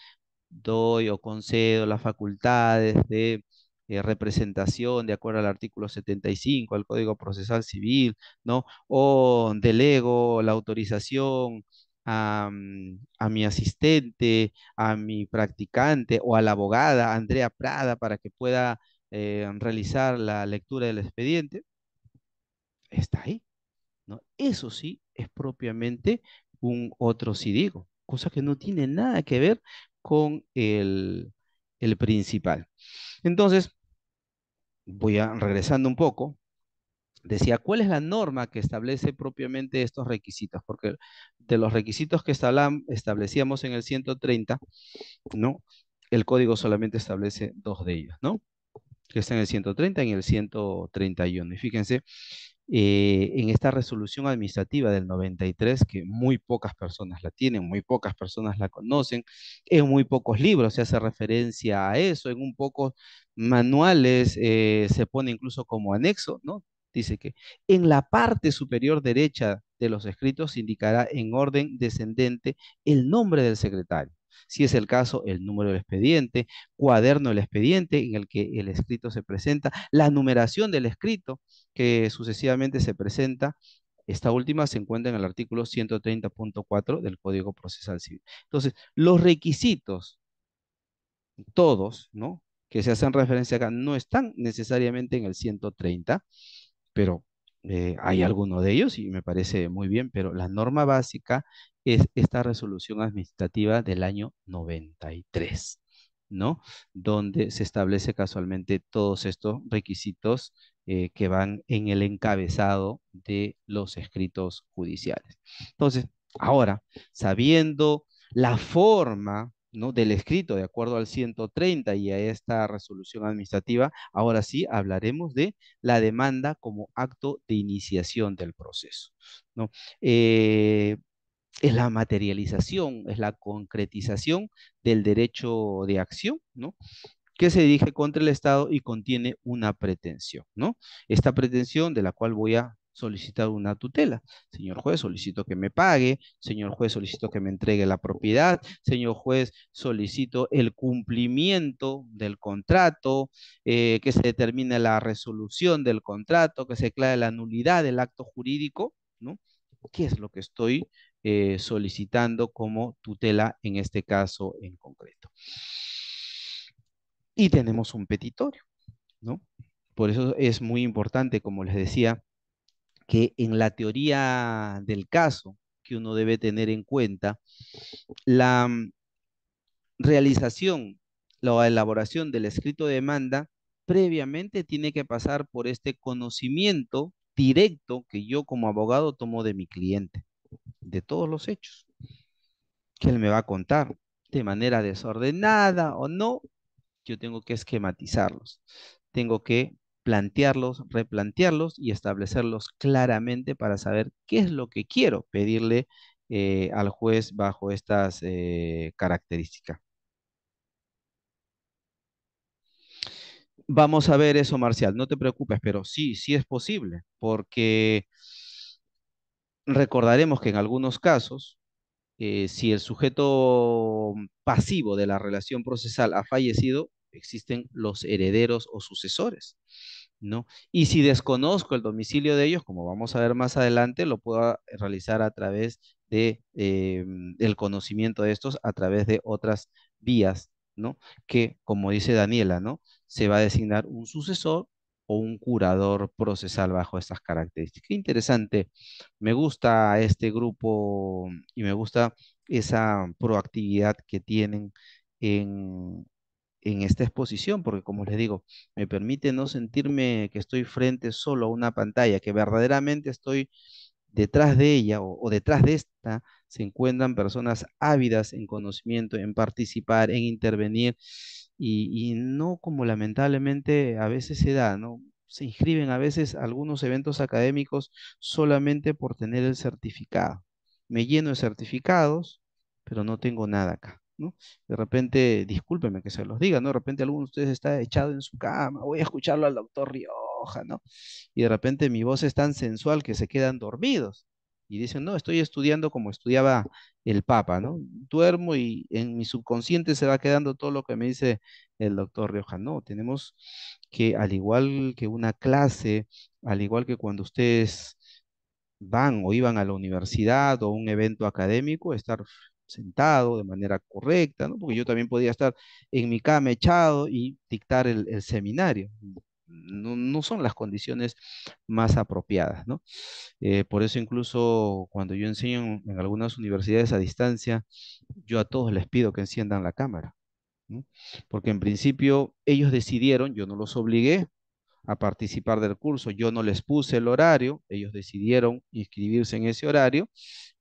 doy o concedo las facultades de eh, representación de acuerdo al artículo 75 al Código Procesal Civil, ¿no? O delego la autorización mm, a, mi asistente, a mi practicante o a la abogada Andrea Prada para que pueda eh, realizar la lectura del expediente, está ahí. ¿no? Eso sí es propiamente un otro digo, cosa que no tiene nada que ver con el, el principal. Entonces, voy a, regresando un poco, decía, ¿cuál es la norma que establece propiamente estos requisitos? Porque de los requisitos que establecíamos en el 130, ¿no? El código solamente establece dos de ellos, ¿no? que está en el 130 y en el 131. Y fíjense, eh, en esta resolución administrativa del 93, que muy pocas personas la tienen, muy pocas personas la conocen, en muy pocos libros se hace referencia a eso, en un pocos manuales eh, se pone incluso como anexo, ¿no? Dice que en la parte superior derecha de los escritos indicará en orden descendente el nombre del secretario si es el caso, el número del expediente, cuaderno del expediente en el que el escrito se presenta, la numeración del escrito que sucesivamente se presenta. Esta última se encuentra en el artículo 130.4 del Código Procesal Civil. Entonces, los requisitos, todos, ¿no? Que se hacen referencia acá, no están necesariamente en el 130, pero eh, hay alguno de ellos y me parece muy bien, pero la norma básica es esta resolución administrativa del año 93, ¿no? Donde se establece casualmente todos estos requisitos eh, que van en el encabezado de los escritos judiciales. Entonces, ahora, sabiendo la forma del escrito, de acuerdo al 130 y a esta resolución administrativa, ahora sí hablaremos de la demanda como acto de iniciación del proceso. ¿no? Eh, es la materialización, es la concretización del derecho de acción, ¿no? que se dirige contra el Estado y contiene una pretensión, ¿no? Esta pretensión de la cual voy a solicitar una tutela. Señor juez, solicito que me pague. Señor juez, solicito que me entregue la propiedad. Señor juez, solicito el cumplimiento del contrato, eh, que se determine la resolución del contrato, que se declare la nulidad del acto jurídico, ¿no? ¿Qué es lo que estoy eh, solicitando como tutela en este caso en concreto? Y tenemos un petitorio, ¿no? Por eso es muy importante, como les decía, que en la teoría del caso que uno debe tener en cuenta, la mm, realización, la elaboración del escrito de demanda previamente tiene que pasar por este conocimiento directo que yo como abogado tomo de mi cliente, de todos los hechos que él me va a contar, de manera desordenada o no, yo tengo que esquematizarlos, tengo que plantearlos, replantearlos y establecerlos claramente para saber qué es lo que quiero pedirle eh, al juez bajo estas eh, características. Vamos a ver eso, Marcial, no te preocupes, pero sí, sí es posible, porque recordaremos que en algunos casos, eh, si el sujeto pasivo de la relación procesal ha fallecido, existen los herederos o sucesores, ¿no? Y si desconozco el domicilio de ellos, como vamos a ver más adelante, lo puedo ah, realizar a través de em, el conocimiento de estos, a través de otras vías, ¿no? Que, como dice Daniela, ¿no? Se va a designar un sucesor o un curador procesal bajo estas características. Qué interesante. Me gusta este grupo y me gusta esa proactividad que tienen en, en esta exposición, porque como les digo, me permite no sentirme que estoy frente solo a una pantalla, que verdaderamente estoy detrás de ella o, detrás de esta se encuentran personas ávidas en conocimiento, en participar, en intervenir, y, no como lamentablemente a veces se da, ¿no? Se inscriben a veces algunos eventos académicos solamente por tener el certificado. Me lleno de certificados, pero no tengo nada acá. De repente, discúlpeme que se los diga, ¿no? De repente alguno de ustedes está echado en su cama, voy a escucharlo al doctor Rioja, ¿no? Y de repente mi voz es tan sensual que se quedan dormidos y dicen, no, estoy estudiando como estudiaba el Papa, ¿no? Duermo y en mi subconsciente se va quedando todo lo que me dice el doctor Rioja. No, tenemos que, al igual que una clase, al igual que cuando ustedes van o iban a la universidad o un evento académico, estar sentado de manera correcta, ¿no? porque yo también podía estar en mi cama echado y dictar el, seminario. No, son las condiciones más apropiadas, ¿no? Eh, por eso incluso cuando yo enseño en, algunas universidades a distancia, yo a todos les pido que enciendan la cámara, porque en principio ellos decidieron, yo no los obligué a participar del curso, yo no les puse el horario, ellos decidieron inscribirse en ese horario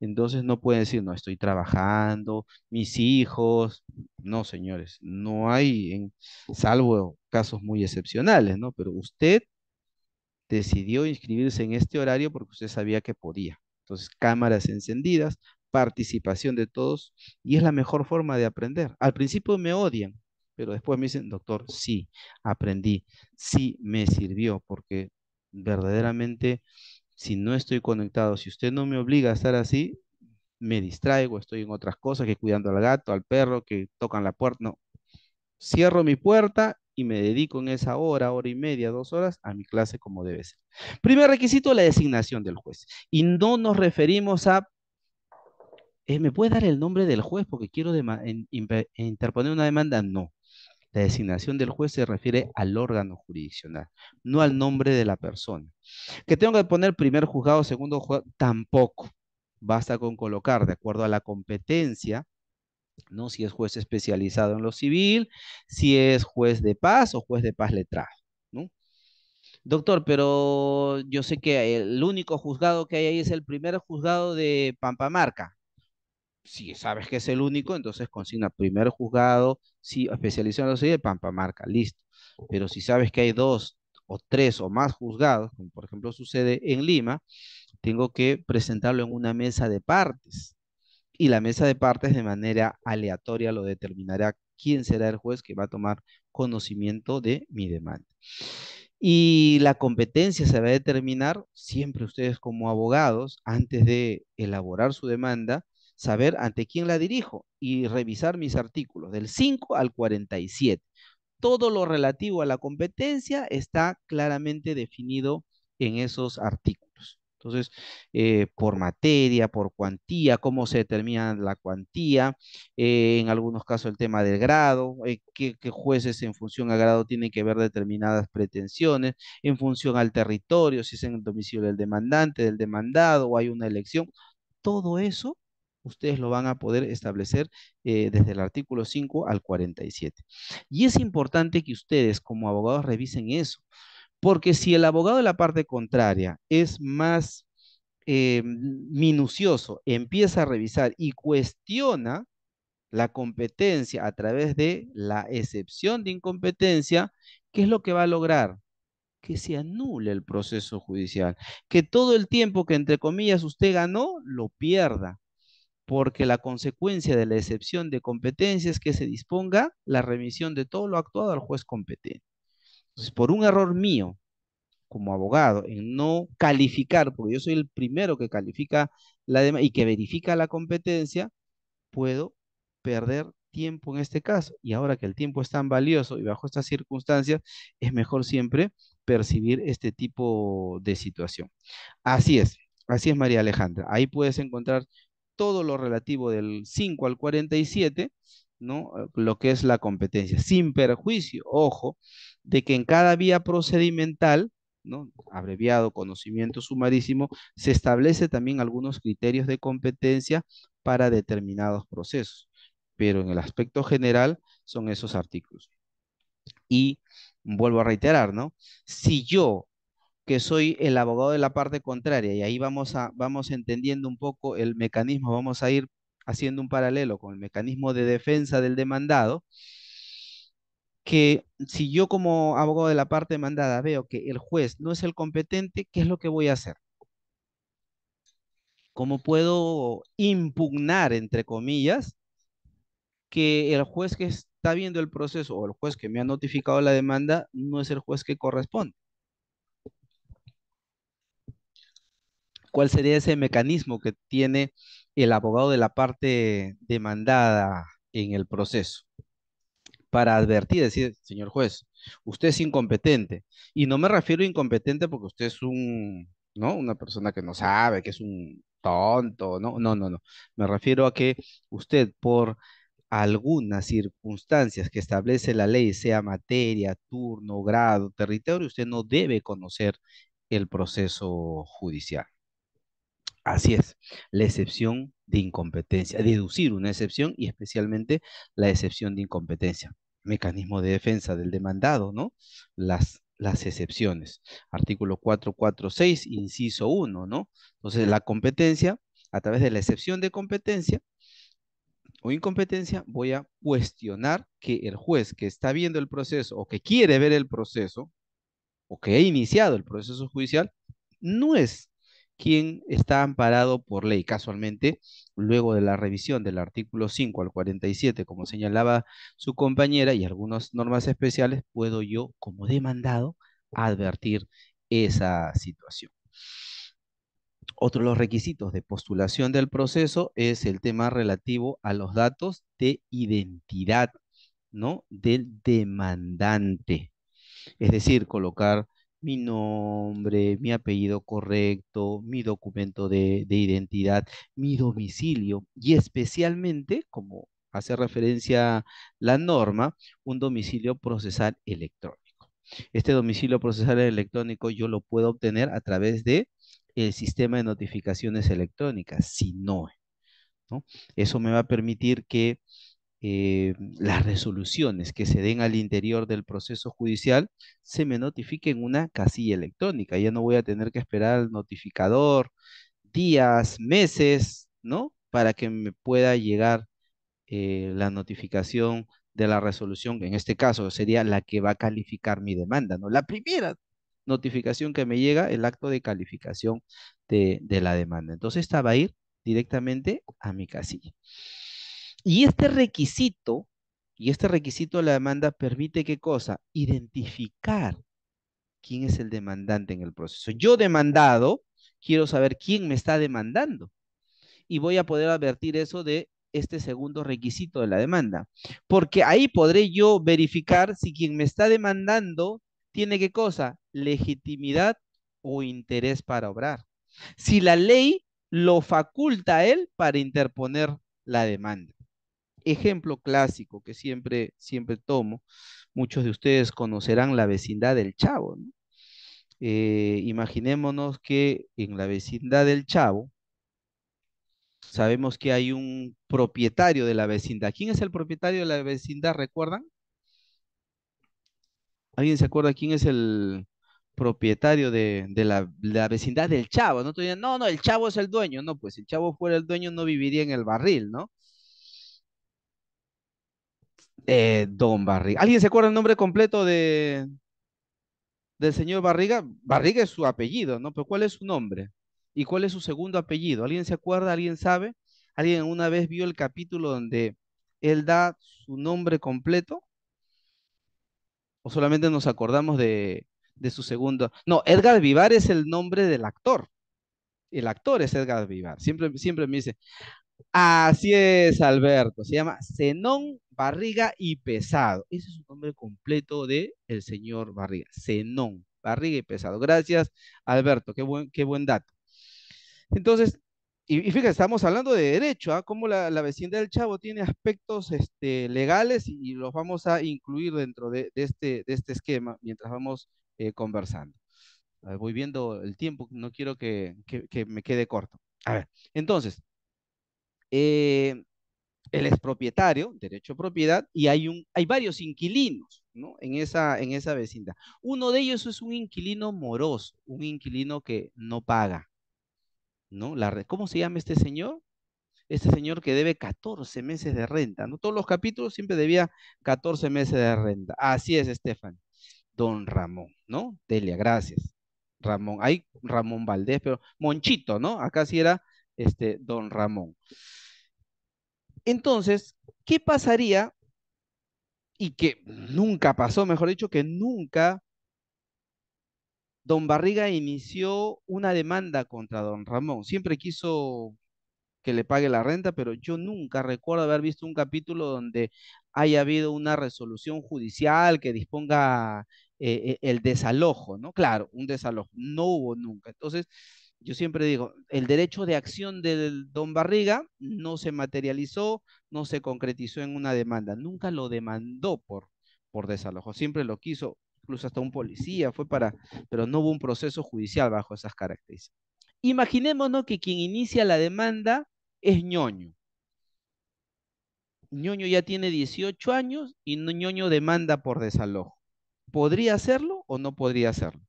entonces no pueden decir, no, estoy trabajando, mis hijos. No, señores, no hay, en, salvo casos muy excepcionales, ¿no? Pero usted decidió inscribirse en este horario porque usted sabía que podía. Entonces, cámaras encendidas, participación de todos, y es la mejor forma de aprender. Al principio me odian, pero después me dicen, doctor, sí, aprendí, sí me sirvió, porque verdaderamente si no estoy conectado, si usted no me obliga a estar así, me distraigo, estoy en otras cosas, que cuidando al gato, al perro, que tocan la puerta, no. Cierro mi puerta y me dedico en esa hora, hora y media, dos horas a mi clase como debe ser. Primer requisito, la designación del juez. Y no nos referimos a, eh, ¿me puede dar el nombre del juez porque quiero interponer una demanda? No. La designación del juez se refiere al órgano jurisdiccional, no al nombre de la persona. Que tengo que poner primer juzgado, segundo juzgado, tampoco. Basta con colocar, de acuerdo a la competencia, ¿no? Si es juez especializado en lo civil, si es juez de paz o juez de paz letrado, ¿no? Doctor, pero yo sé que el único juzgado que hay ahí es el primer juzgado de Pampamarca si sabes que es el único, entonces consigna primer juzgado, si especializado en la serie, Pampa marca, listo. Pero si sabes que hay dos o tres o más juzgados, como por ejemplo sucede en Lima, tengo que presentarlo en una mesa de partes. Y la mesa de partes de manera aleatoria lo determinará quién será el juez que va a tomar conocimiento de mi demanda. Y la competencia se va a determinar siempre ustedes como abogados, antes de elaborar su demanda, saber ante quién la dirijo y revisar mis artículos del 5 al 47. Todo lo relativo a la competencia está claramente definido en esos artículos. Entonces, eh, por materia, por cuantía, cómo se determina la cuantía, eh, en algunos casos el tema del grado, eh, qué, jueces en función al grado tienen que ver determinadas pretensiones, en función al territorio, si es en el domicilio del demandante, del demandado, o hay una elección. Todo eso ustedes lo van a poder establecer eh, desde el artículo 5 al 47. Y es importante que ustedes como abogados revisen eso, porque si el abogado de la parte contraria es más eh, minucioso, empieza a revisar y cuestiona la competencia a través de la excepción de incompetencia, ¿qué es lo que va a lograr? que se anule el proceso judicial, que todo el tiempo que entre comillas usted ganó, lo pierda, porque la consecuencia de la excepción de competencia es que se disponga la remisión de todo lo actuado al juez competente. Entonces, por un error mío como abogado en no calificar, porque yo soy el primero que califica la y que verifica la competencia, puedo perder tiempo en este caso. Y ahora que el tiempo es tan valioso y bajo estas circunstancias, es mejor siempre percibir este tipo de situación. Así es, así es María Alejandra. Ahí puedes encontrar todo lo relativo del 5 al 47, ¿no? Eh, lo que es la competencia, sin perjuicio, ojo, de que en cada vía procedimental, ¿no? abreviado conocimiento sumarísimo, se establece también algunos criterios de competencia para determinados procesos, pero en el aspecto general son esos artículos. Y vuelvo a reiterar, ¿no? Si yo que soy el abogado de la parte contraria y ahí vamos, a, vamos entendiendo un poco el mecanismo, vamos a ir haciendo un paralelo con el mecanismo de defensa del demandado, que si yo como abogado de la parte demandada veo que el juez no es el competente, ¿qué es lo que voy a hacer? ¿Cómo puedo impugnar, entre comillas, que el juez que está viendo el proceso o el juez que me ha notificado la demanda no es el juez que corresponde? cuál sería ese mecanismo que tiene el abogado de la parte demandada en el proceso para advertir, decir, señor juez, usted es incompetente. Y no me refiero a incompetente porque usted es un, ¿no? Una persona que no sabe, que es un tonto, no, no, no, no. Me refiero a que usted por algunas circunstancias que establece la ley, sea materia, turno, grado, territorio, usted no debe conocer el proceso judicial. Así es, la excepción de incompetencia, deducir una excepción y especialmente la excepción de incompetencia. Mecanismo de defensa del demandado, ¿no? Las, las excepciones. Artículo 446, inciso 1, ¿no? Entonces, la competencia, a través de la excepción de competencia o incompetencia, voy a cuestionar que el juez que está viendo el proceso o que quiere ver el proceso o que ha iniciado el proceso judicial no es quien está amparado por ley. Casualmente, luego de la revisión del artículo 5 al 47, como señalaba su compañera, y algunas normas especiales, puedo yo, como demandado, advertir esa situación. Otro de los requisitos de postulación del proceso es el tema relativo a los datos de identidad, ¿no? Del demandante. Es decir, colocar mi nombre, mi apellido correcto, mi documento de, identidad, mi domicilio y especialmente, como hace referencia la norma, un domicilio procesal electrónico. Este domicilio procesal electrónico yo lo puedo obtener a través de el sistema de notificaciones electrónicas, SINOE. ¿no? Eso me va a permitir que eh, las resoluciones que se den al interior del proceso judicial se me notifiquen en una casilla electrónica. Ya no voy a tener que esperar al notificador días, meses, ¿no? Para que me pueda llegar eh, la notificación de la resolución, que en este caso sería la que va a calificar mi demanda, ¿no? La primera notificación que me llega, el acto de calificación de, de la demanda. Entonces, esta va a ir directamente a mi casilla. Y este requisito, y este requisito de la demanda permite qué cosa? Identificar quién es el demandante en el proceso. Yo demandado, quiero saber quién me está demandando. Y voy a poder advertir eso de este segundo requisito de la demanda. Porque ahí podré yo verificar si quien me está demandando tiene qué cosa? Legitimidad o interés para obrar. Si la ley lo faculta él para interponer la demanda ejemplo clásico que siempre, siempre tomo, muchos de ustedes conocerán la vecindad del Chavo. ¿no? Eh, imaginémonos que en la vecindad del Chavo sabemos que hay un propietario de la vecindad. ¿Quién es el propietario de la vecindad? ¿Recuerdan? ¿Alguien se acuerda quién es el propietario de, la, vecindad del Chavo? No, no, no, el Chavo es el dueño. No, pues si el Chavo fuera el dueño no viviría en el barril, ¿no? Eh, don Barriga. ¿Alguien se acuerda el nombre completo de del señor Barriga? Barriga es su apellido, ¿no? Pero ¿cuál es su nombre? ¿Y cuál es su segundo apellido? ¿Alguien se acuerda? ¿Alguien sabe? ¿Alguien una vez vio el capítulo donde él da su nombre completo? ¿O solamente nos acordamos de, de su segundo? No, Edgar Vivar es el nombre del actor. El actor es Edgar Vivar. Siempre, siempre me dice, Así es, Alberto. Se llama Zenón Barriga y Pesado. Ese es su nombre completo de el señor Barriga. Zenón Barriga y Pesado. Gracias, Alberto. Qué buen, qué buen dato. Entonces, y, fíjate, estamos hablando de derecho, ¿ah? Cómo la, la, vecindad del Chavo tiene aspectos este, legales y, los vamos a incluir dentro de, este, este esquema mientras vamos eh, conversando. voy viendo el tiempo, no quiero que, que me quede corto. A ver, entonces, eh, él es propietario, derecho a propiedad, y hay, un, hay varios inquilinos ¿no? en, esa, en esa vecindad. Uno de ellos es un inquilino moroso, un inquilino que no paga. ¿no? La, ¿Cómo se llama este señor? Este señor que debe 14 meses de renta. ¿no? Todos los capítulos siempre debía 14 meses de renta. Así es, Estefan. Don Ramón, ¿no? Delia, gracias. Ramón, hay Ramón Valdés, pero Monchito, ¿no? Acá sí era este, Don Ramón. Entonces, ¿qué pasaría? Y que nunca pasó, mejor dicho, que nunca Don Barriga inició una demanda contra Don Ramón. Siempre quiso que le pague la renta, pero yo nunca recuerdo haber visto un capítulo donde haya habido una resolución judicial que disponga eh, eh, el desalojo, ¿no? Claro, un desalojo. No hubo nunca. Entonces, yo siempre digo, el derecho de acción del don Barriga no se materializó, no se concretizó en una demanda, nunca lo demandó por, por desalojo, siempre lo quiso, incluso hasta un policía fue para, pero no hubo un proceso judicial bajo esas características. Imaginémonos que quien inicia la demanda es ñoño. ñoño ya tiene 18 años y ñoño demanda por desalojo. ¿Podría hacerlo o no podría hacerlo?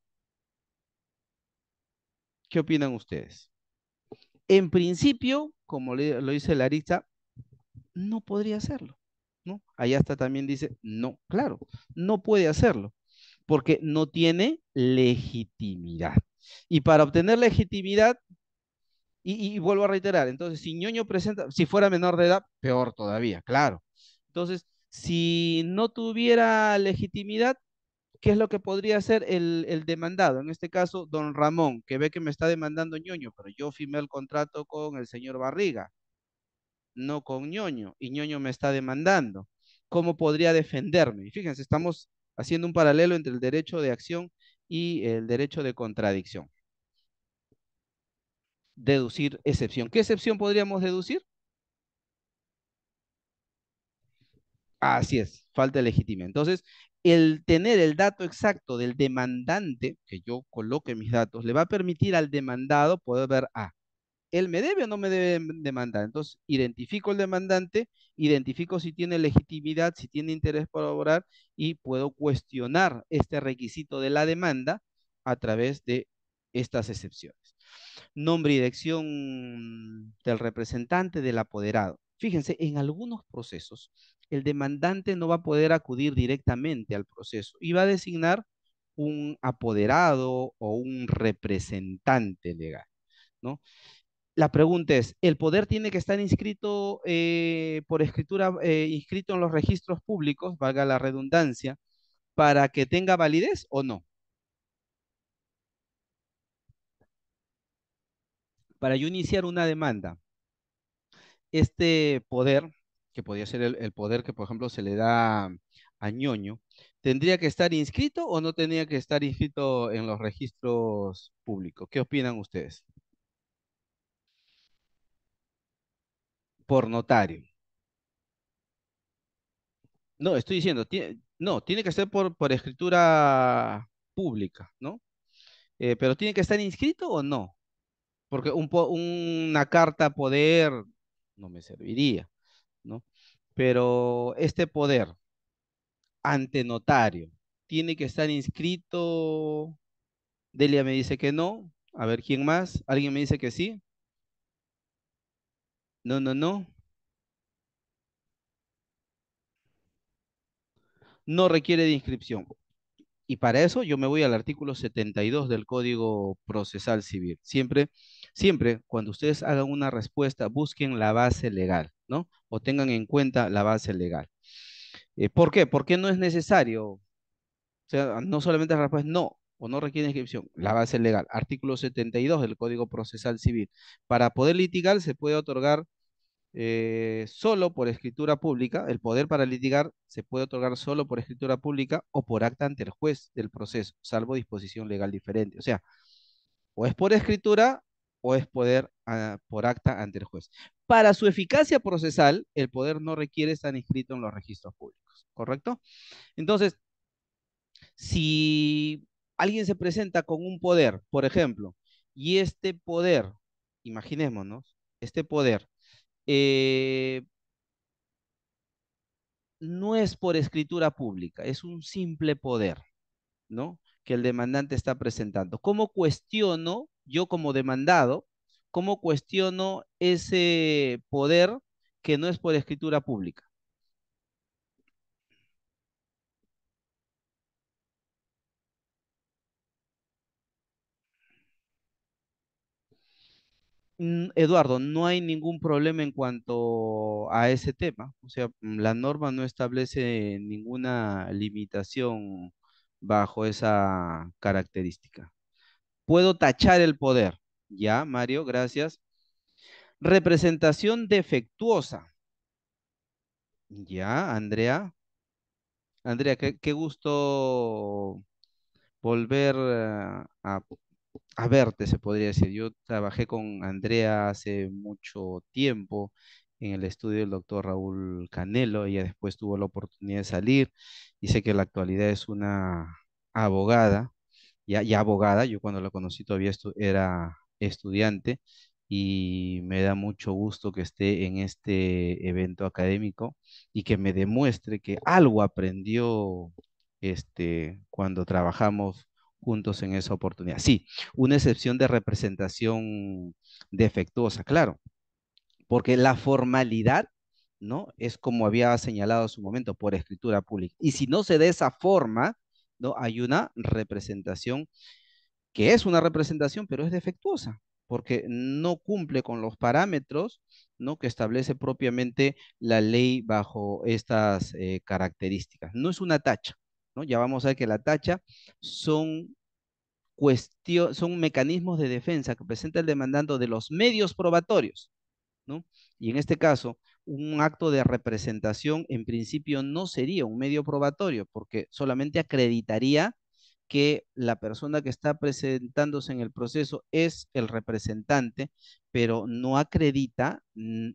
¿Qué opinan ustedes? En principio, como lo dice Larissa, no podría hacerlo, ¿no? Allá está también dice, no, claro, no puede hacerlo, porque no tiene legitimidad. Y para obtener legitimidad, y, vuelvo a reiterar, entonces, si ñoño presenta, si fuera menor de edad, peor todavía, claro. Entonces, si no tuviera legitimidad, ¿qué es lo que podría hacer el, demandado? En este caso, don Ramón, que ve que me está demandando ñoño, pero yo firmé el contrato con el señor Barriga, no con ñoño, y ñoño me está demandando. ¿Cómo podría defenderme? Y fíjense, estamos haciendo un paralelo entre el derecho de acción y el derecho de contradicción. Deducir excepción. ¿Qué excepción podríamos deducir? Así es, falta legítima. Entonces, el tener el dato exacto del demandante, que yo coloque mis datos, le va a permitir al demandado poder ver, ah, él me debe o no me debe demandar. Entonces, identifico el demandante, identifico si tiene legitimidad, si tiene interés para obrar y puedo cuestionar este requisito de la demanda a través de estas excepciones. Nombre y dirección del representante del apoderado. Fíjense, en algunos procesos el demandante no va a poder acudir directamente al proceso y va a designar un apoderado o un representante legal, ¿no? La pregunta es, ¿el poder tiene que estar inscrito eh, por escritura, eh, inscrito en los registros públicos, valga la redundancia, para que tenga validez o no? Para yo iniciar una demanda, este poder que podría ser el, poder que, por ejemplo, se le da a ñoño, ¿tendría que estar inscrito o no tendría que estar inscrito en los registros públicos? ¿Qué opinan ustedes? Por notario. No, estoy diciendo, no, tiene que ser por, por escritura pública, ¿no? Eh, pero tiene que estar inscrito o no? Porque una carta poder no me serviría. Pero este poder ante notario tiene que estar inscrito. Delia me dice que no. A ver, ¿quién más? ¿Alguien me dice que sí? No, no, no. No requiere de inscripción. Y para eso yo me voy al artículo 72 del Código Procesal Civil. Siempre Siempre, cuando ustedes hagan una respuesta, busquen la base legal, ¿no? O tengan en cuenta la base legal. Eh, ¿Por qué? Porque no es necesario. O sea, no solamente la respuesta, no, o no requiere inscripción, la base legal, artículo 72 del Código Procesal Civil. Para poder litigar se puede otorgar eh, solo por escritura pública, el poder para litigar se puede otorgar solo por escritura pública o por acta ante el juez del proceso, salvo disposición legal diferente. O sea, o es por escritura o es poder ah, por acta ante el juez. Para su eficacia procesal, el poder no requiere estar inscrito en los registros públicos, ¿correcto? Entonces, si alguien se presenta con un poder, por ejemplo, y este poder, imaginémonos, este poder eh, no es por escritura pública, es un simple poder, ¿no? que el demandante está presentando. ¿Cómo cuestiono yo como demandado? ¿Cómo cuestiono ese poder que no es por escritura pública? Mm, Eduardo, no hay ningún problema en cuanto a ese tema. O sea, la norma no establece ninguna limitación bajo esa característica. Puedo tachar el poder. Ya, Mario, gracias. Representación defectuosa. Ya, Andrea. Andrea, qué, gusto volver eh, a, a verte, se podría decir. Yo trabajé con Andrea hace mucho tiempo en el estudio del doctor Raúl Canelo. Ella después tuvo la oportunidad de salir. Dice que en la actualidad es una abogada, ya, abogada. Yo cuando la conocí todavía era estudiante y me da mucho gusto que esté en este evento académico y que me demuestre que algo aprendió este, cuando trabajamos juntos en esa oportunidad. Sí, una excepción de representación defectuosa, claro, porque la formalidad, ¿no? Es como había señalado en su momento, por escritura pública. Y si no se da esa forma, ¿no? Hay una representación que es una representación, pero es defectuosa, porque no cumple con los parámetros, ¿no? Que establece propiamente la ley bajo estas eh, características. No es una tacha, ¿no? Ya vamos a ver que la tacha son son mecanismos de defensa que presenta el demandando de los medios probatorios y en este caso, un acto de representación en principio no sería un medio probatorio porque solamente acreditaría que la persona que está presentándose en el proceso es el representante, pero no acredita mm,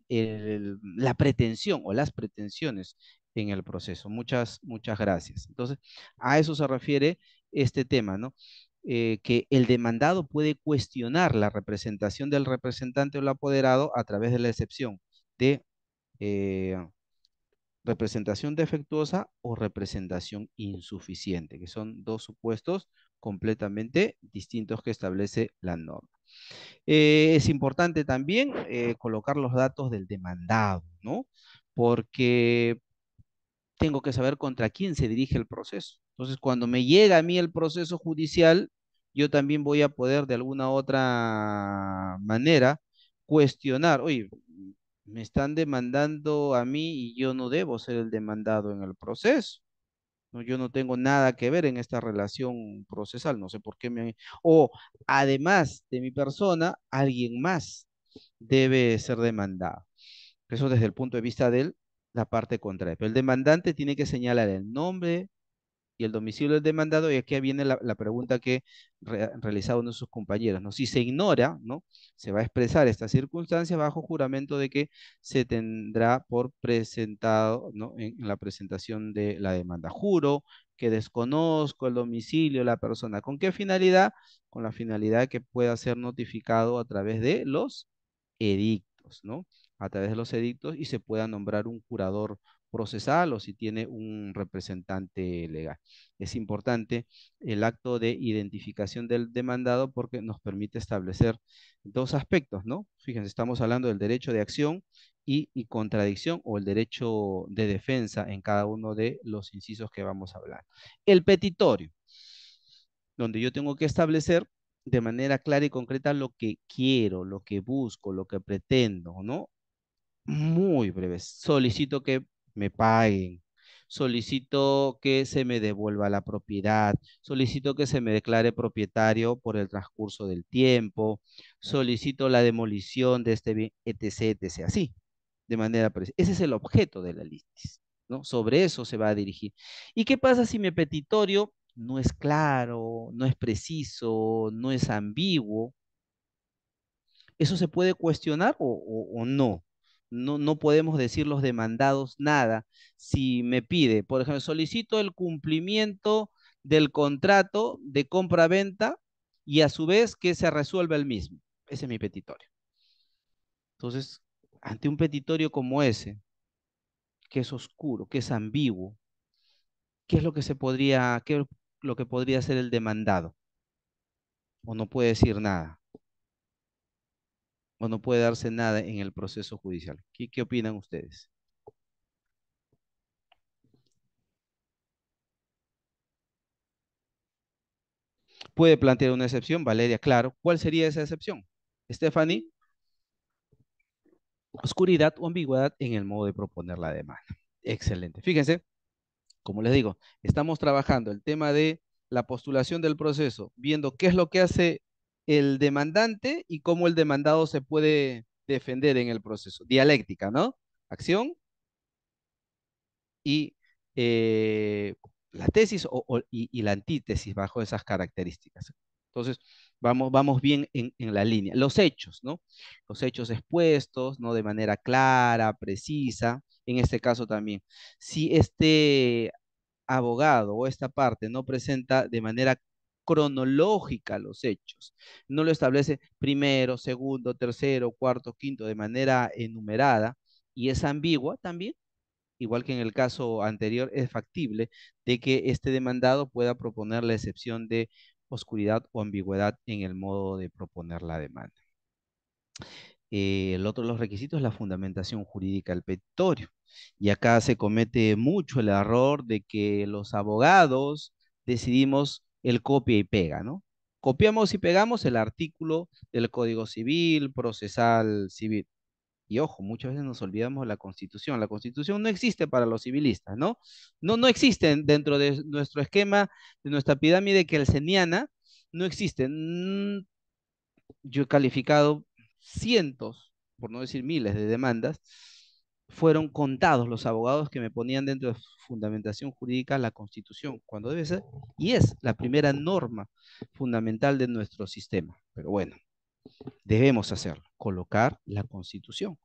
la pretensión o las pretensiones en el proceso. Muchas, muchas gracias. Entonces, a eso se refiere este tema, ¿no? Eh, que el demandado puede cuestionar la representación del representante o el apoderado a través de la excepción de eh, representación defectuosa o representación insuficiente, que son dos supuestos completamente distintos que establece la norma. Eh, es importante también colocar los datos del demandado, ¿no? Porque tengo que saber contra quién se dirige el proceso entonces, cuando me llega a mí el proceso judicial, yo también voy a poder de alguna otra manera cuestionar, oye, me están demandando a mí y yo no debo ser el demandado en el proceso. No, yo no tengo nada que ver en esta relación procesal, no sé por qué me... O además de mi persona, alguien más debe ser demandado. Eso desde el punto de vista de él, la parte contraria. el demandante tiene que señalar el nombre, y el domicilio del demandado, y aquí viene la, pregunta que realizaba uno de sus compañeros, ¿no? Si se ignora, ¿no? Se va a expresar esta circunstancia bajo juramento de que se tendrá por presentado, En, la presentación de la demanda. Juro que desconozco el domicilio la persona. ¿Con qué finalidad? Con la finalidad que pueda ser notificado a través de los edictos, ¿no? A través de los edictos y se pueda nombrar un curador procesal o si tiene un representante legal. Es importante el acto de identificación del demandado porque nos permite establecer dos aspectos, ¿no? Fíjense, estamos hablando del derecho de acción y, contradicción o el derecho de defensa en cada uno de los incisos que vamos a hablar. El petitorio, donde yo tengo que establecer de manera clara y concreta lo que quiero, lo que busco, lo que pretendo, ¿no? Muy breve. Solicito que me paguen, solicito que se me devuelva la propiedad, solicito que se me declare propietario por el transcurso del tiempo, solicito la demolición de este bien, etc., etc., así, de manera precisa. Ese es el objeto de la lista, ¿no? Sobre eso se va a dirigir. ¿Y qué pasa si mi petitorio no es claro, no es preciso, no es ambiguo? ¿Eso se puede cuestionar o no? no, podemos decir los demandados nada. Si me pide, por ejemplo, solicito el cumplimiento del contrato de compra-venta y a su vez que se resuelva el mismo. Ese es mi petitorio. Entonces, ante un petitorio como ese, que es oscuro, que es ambiguo, ¿qué es lo que se podría, qué lo que podría ser el demandado? O no puede decir nada o no puede darse nada en el proceso judicial. ¿Qué, opinan ustedes? Puede plantear una excepción, Valeria, claro. ¿Cuál sería esa excepción? Stephanie. Oscuridad o ambigüedad en el modo de proponer la demanda. Excelente. Fíjense, como les digo, estamos trabajando el tema de la postulación del proceso, viendo qué es lo que hace el demandante y cómo el demandado se puede defender en el proceso. Dialéctica, ¿no? Acción y eh, la tesis y, la antítesis bajo esas características. Entonces, vamos, vamos bien en, en, la línea. Los hechos, ¿no? Los hechos expuestos, ¿no? De manera clara, precisa, en este caso también. Si este abogado o esta parte no presenta de manera cronológica los hechos. No lo establece primero, segundo, tercero, cuarto, quinto, de manera enumerada y es ambigua también, igual que en el caso anterior, es factible de que este demandado pueda proponer la excepción de oscuridad o ambigüedad en el modo de proponer la demanda. Eh, el otro de los requisitos es la fundamentación jurídica del petitorio. Y acá se comete mucho el error de que los abogados decidimos el copia y pega, ¿no? Copiamos y pegamos el artículo del Código Civil, procesal civil. Y ojo, muchas veces nos olvidamos de la Constitución. La Constitución no existe para los civilistas, ¿no? No, no existen dentro de nuestro esquema, de nuestra pirámide kelseniana, no existen. Yo he calificado cientos, por no decir miles, de demandas fueron contados los abogados que me ponían dentro de fundamentación jurídica la Constitución, cuando debe ser, y es la primera norma fundamental de nuestro sistema. Pero bueno, debemos hacerlo, colocar la Constitución.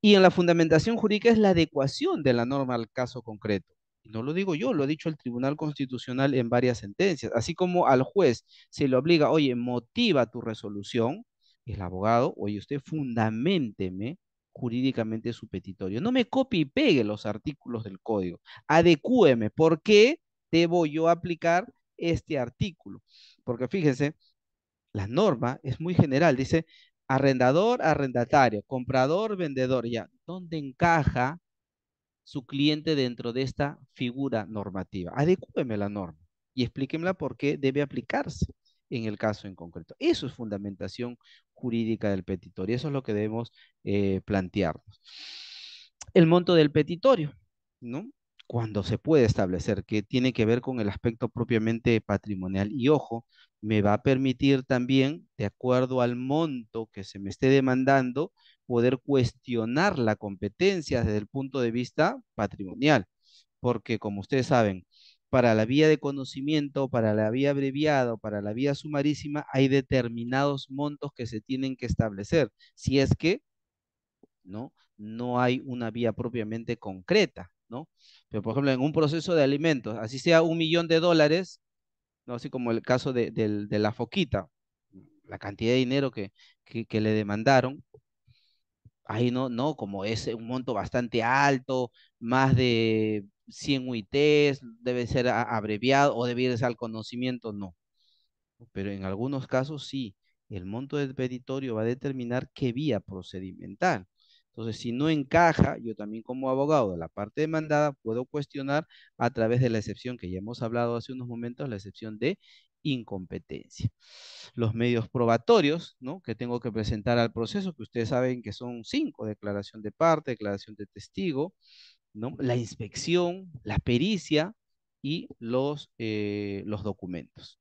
Y en la fundamentación jurídica es la adecuación de la norma al caso concreto. no lo digo yo, lo ha dicho el Tribunal Constitucional en varias sentencias. Así como al juez se le obliga, oye, motiva tu resolución, el abogado, oye, usted fundamenteme jurídicamente supetitorio. No me copie y pegue los artículos del código. Adecúeme. ¿Por qué debo yo aplicar este artículo? Porque fíjense, la norma es muy general. Dice arrendador, arrendatario, comprador, vendedor. Ya, ¿dónde encaja su cliente dentro de esta figura normativa? Adecúeme la norma y explíquemela por qué debe aplicarse en el caso en concreto. Eso es fundamentación jurídica del petitorio, eso es lo que debemos eh, plantearnos. El monto del petitorio, ¿no? Cuando se puede establecer, que tiene que ver con el aspecto propiamente patrimonial. Y ojo, me va a permitir también, de acuerdo al monto que se me esté demandando, poder cuestionar la competencia desde el punto de vista patrimonial. Porque, como ustedes saben, para la vía de conocimiento, para la vía abreviada, para la vía sumarísima, hay determinados montos que se tienen que establecer, si es que ¿no? no hay una vía propiamente concreta. ¿no? Pero, por ejemplo, en un proceso de alimentos, así sea un millón de dólares, ¿no? así como el caso de, la foquita, la cantidad de dinero que, que, le demandaron, ahí no, no, como es un monto bastante alto, más de 100 UITs, debe ser abreviado o debe ser al conocimiento, no. Pero en algunos casos sí, el monto del peditorio va a determinar qué vía procedimental. Entonces, si no encaja, yo también como abogado de la parte demandada puedo cuestionar a través de la excepción que ya hemos hablado hace unos momentos, la excepción de incompetencia. Los medios probatorios, ¿no? Que tengo que presentar al proceso, que ustedes saben que son cinco, declaración de parte, declaración de testigo, la inspección, la pericia y los, eh, los documentos.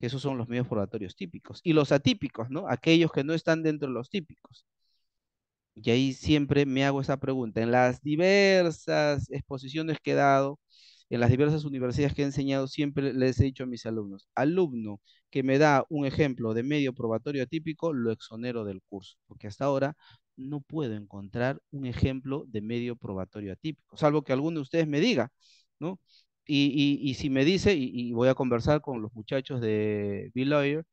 Esos son los medios probatorios típicos. Y los atípicos, ¿no? Aquellos que no están dentro de los típicos. Y ahí siempre me hago esa pregunta. En las diversas exposiciones que he dado, en las diversas universidades que he enseñado, siempre les he dicho a mis alumnos, alumno que me da un ejemplo de medio probatorio atípico, lo exonero del curso, porque hasta ahora no puedo encontrar un ejemplo de medio probatorio atípico, salvo que alguno de ustedes me diga, ¿no? Y, si me dice, y, voy a conversar con los muchachos de B-Lawyer,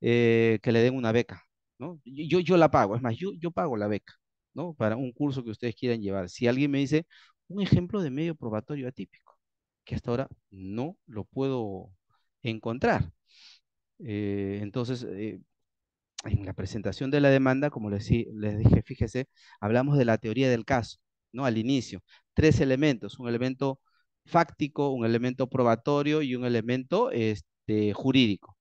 eh, que le den una beca, ¿no? Yo, yo la pago, es más, yo, yo pago la beca, ¿no? Para un curso que ustedes quieran llevar. Si alguien me dice un ejemplo de medio probatorio atípico, que hasta ahora no lo puedo encontrar. Eh, entonces, eh, en la presentación de la demanda, como les, dije, fíjese, hablamos de la teoría del caso, ¿no? Al inicio, tres elementos, un elemento fáctico, un elemento probatorio y un elemento este, jurídico.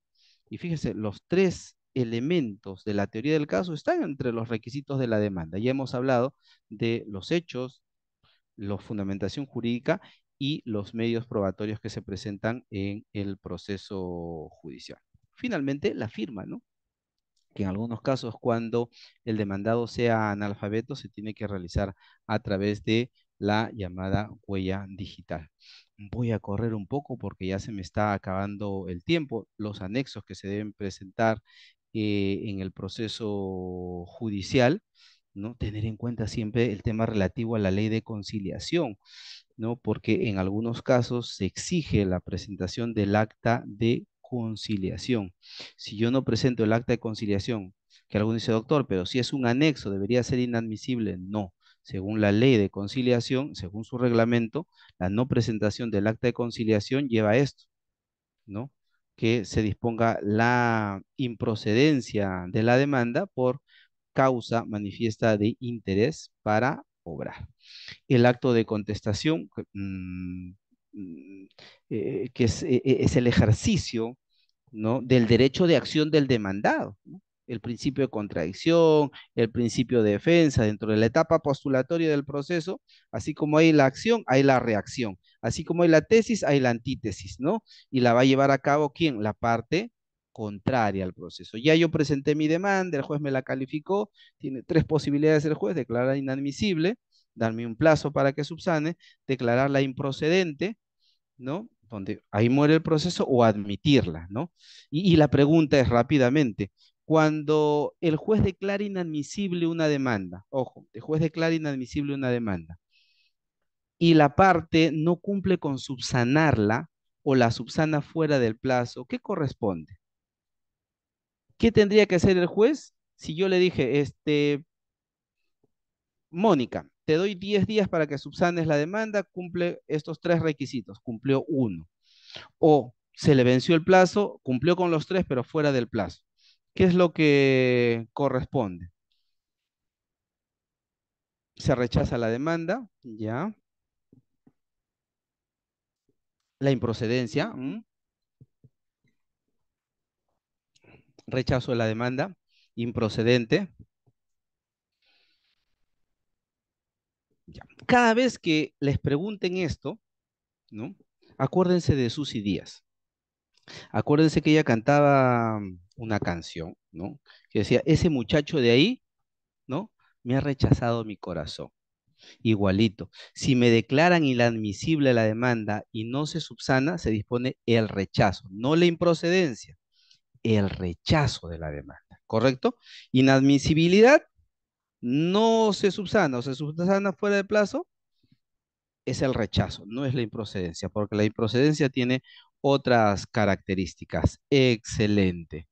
Y fíjese, los tres elementos de la teoría del caso están entre los requisitos de la demanda. Ya hemos hablado de los hechos, la fundamentación jurídica y los medios probatorios que se presentan en el proceso judicial. Finalmente, la firma, ¿no? que en algunos casos cuando el demandado sea analfabeto se tiene que realizar a través de la llamada huella digital. Voy a correr un poco porque ya se me está acabando el tiempo. Los anexos que se deben presentar eh, en el proceso judicial, ¿no? Tener en cuenta siempre el tema relativo a la ley de conciliación, ¿no? Porque en algunos casos se exige la presentación del acta de conciliación. Si yo no presento el acta de conciliación, que algún dice, doctor, pero si es un anexo, debería ser inadmisible. No. Según la ley de conciliación, según su reglamento, la no presentación del acta de conciliación lleva a esto, ¿no? Que se disponga la improcedencia de la demanda por causa manifiesta de interés para obrar. El acto de contestación, mm, mm, eh, que es, eh, eh, es, el ejercicio ¿no? del derecho de acción del demandado. El principio de contradicción, el principio de defensa dentro de la etapa postulatoria del proceso, así como hay la acción, hay la reacción. Así como hay la tesis, hay la antítesis, ¿no? Y la va a llevar a cabo quién? La parte contraria al proceso. Ya yo presenté mi demanda, el juez me la calificó, tiene tres posibilidades el juez, declarar inadmisible, darme un plazo para que subsane, declararla improcedente, ¿no? donde ahí muere el proceso o admitirla, ¿no? Y, y, la pregunta es rápidamente, cuando el juez declara inadmisible una demanda, ojo, el juez declara inadmisible una demanda y la parte no cumple con subsanarla o la subsana fuera del plazo, ¿qué corresponde? ¿Qué tendría que hacer el juez si yo le dije, este, Mónica, te doy 10 días para que subsanes la demanda, cumple estos tres requisitos, cumplió uno. O se le venció el plazo, cumplió con los tres, pero fuera del plazo. ¿Qué es lo que corresponde? Se rechaza la demanda, ya. La improcedencia. Rechazo de la demanda, improcedente. Cada vez que les pregunten esto, ¿no? Acuérdense de Susy Díaz. Acuérdense que ella cantaba mm, una canción, ¿no? Que decía, ese muchacho de ahí, ¿no? Me ha rechazado mi corazón. Igualito. Si me declaran inadmisible la demanda y no se subsana, se dispone el rechazo, no la improcedencia, el rechazo de la demanda, ¿correcto? Inadmisibilidad no se subsana o se subsana fuera de plazo, es el rechazo, no es la improcedencia, porque la improcedencia tiene otras características. Excelente.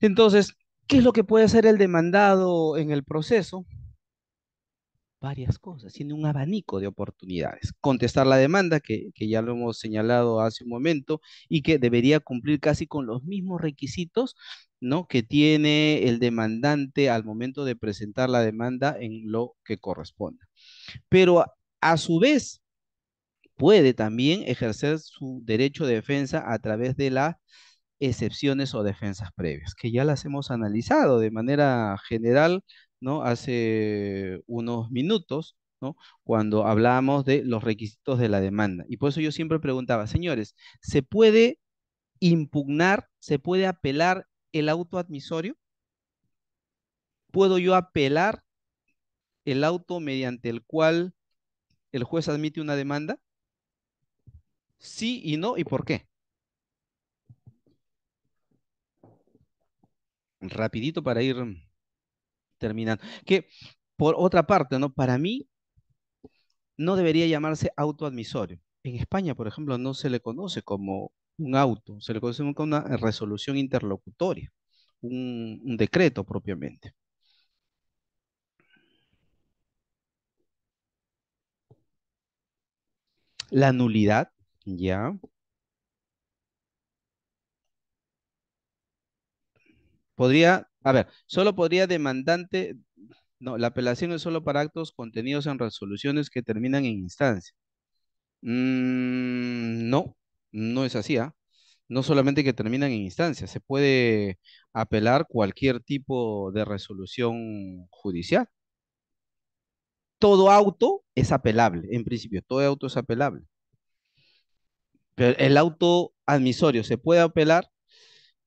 Entonces, ¿qué es lo que puede hacer el demandado en el proceso? varias cosas, tiene un abanico de oportunidades. Contestar la demanda, que, ya lo hemos señalado hace un momento, y que debería cumplir casi con los mismos requisitos ¿no? que tiene el demandante al momento de presentar la demanda en lo que corresponda. Pero a su vez, puede también ejercer su derecho de defensa a través de las excepciones o defensas previas, que ya las hemos analizado de manera general ¿no? hace unos minutos, ¿no? cuando hablábamos de los requisitos de la demanda. Y por eso yo siempre preguntaba, señores, ¿se puede impugnar, se puede apelar el auto admisorio? ¿Puedo yo apelar el auto mediante el cual el juez admite una demanda? Sí y no, ¿y por qué? Rapidito para ir terminando. Que, por otra parte, ¿no? Para mí, no debería llamarse autoadmisorio. En España, por ejemplo, no se le conoce como un auto, se le conoce como una resolución interlocutoria, un decreto propiamente. La nulidad, ya. Podría a ver, solo podría demandante, no, la apelación es solo para actos contenidos en resoluciones que terminan en instancia. Mm, no, no es así, ¿ah? No solamente que terminan en instancia, se puede apelar cualquier tipo de resolución judicial. Todo auto es apelable, en principio, todo auto es apelable. Pero el auto admisorio se puede apelar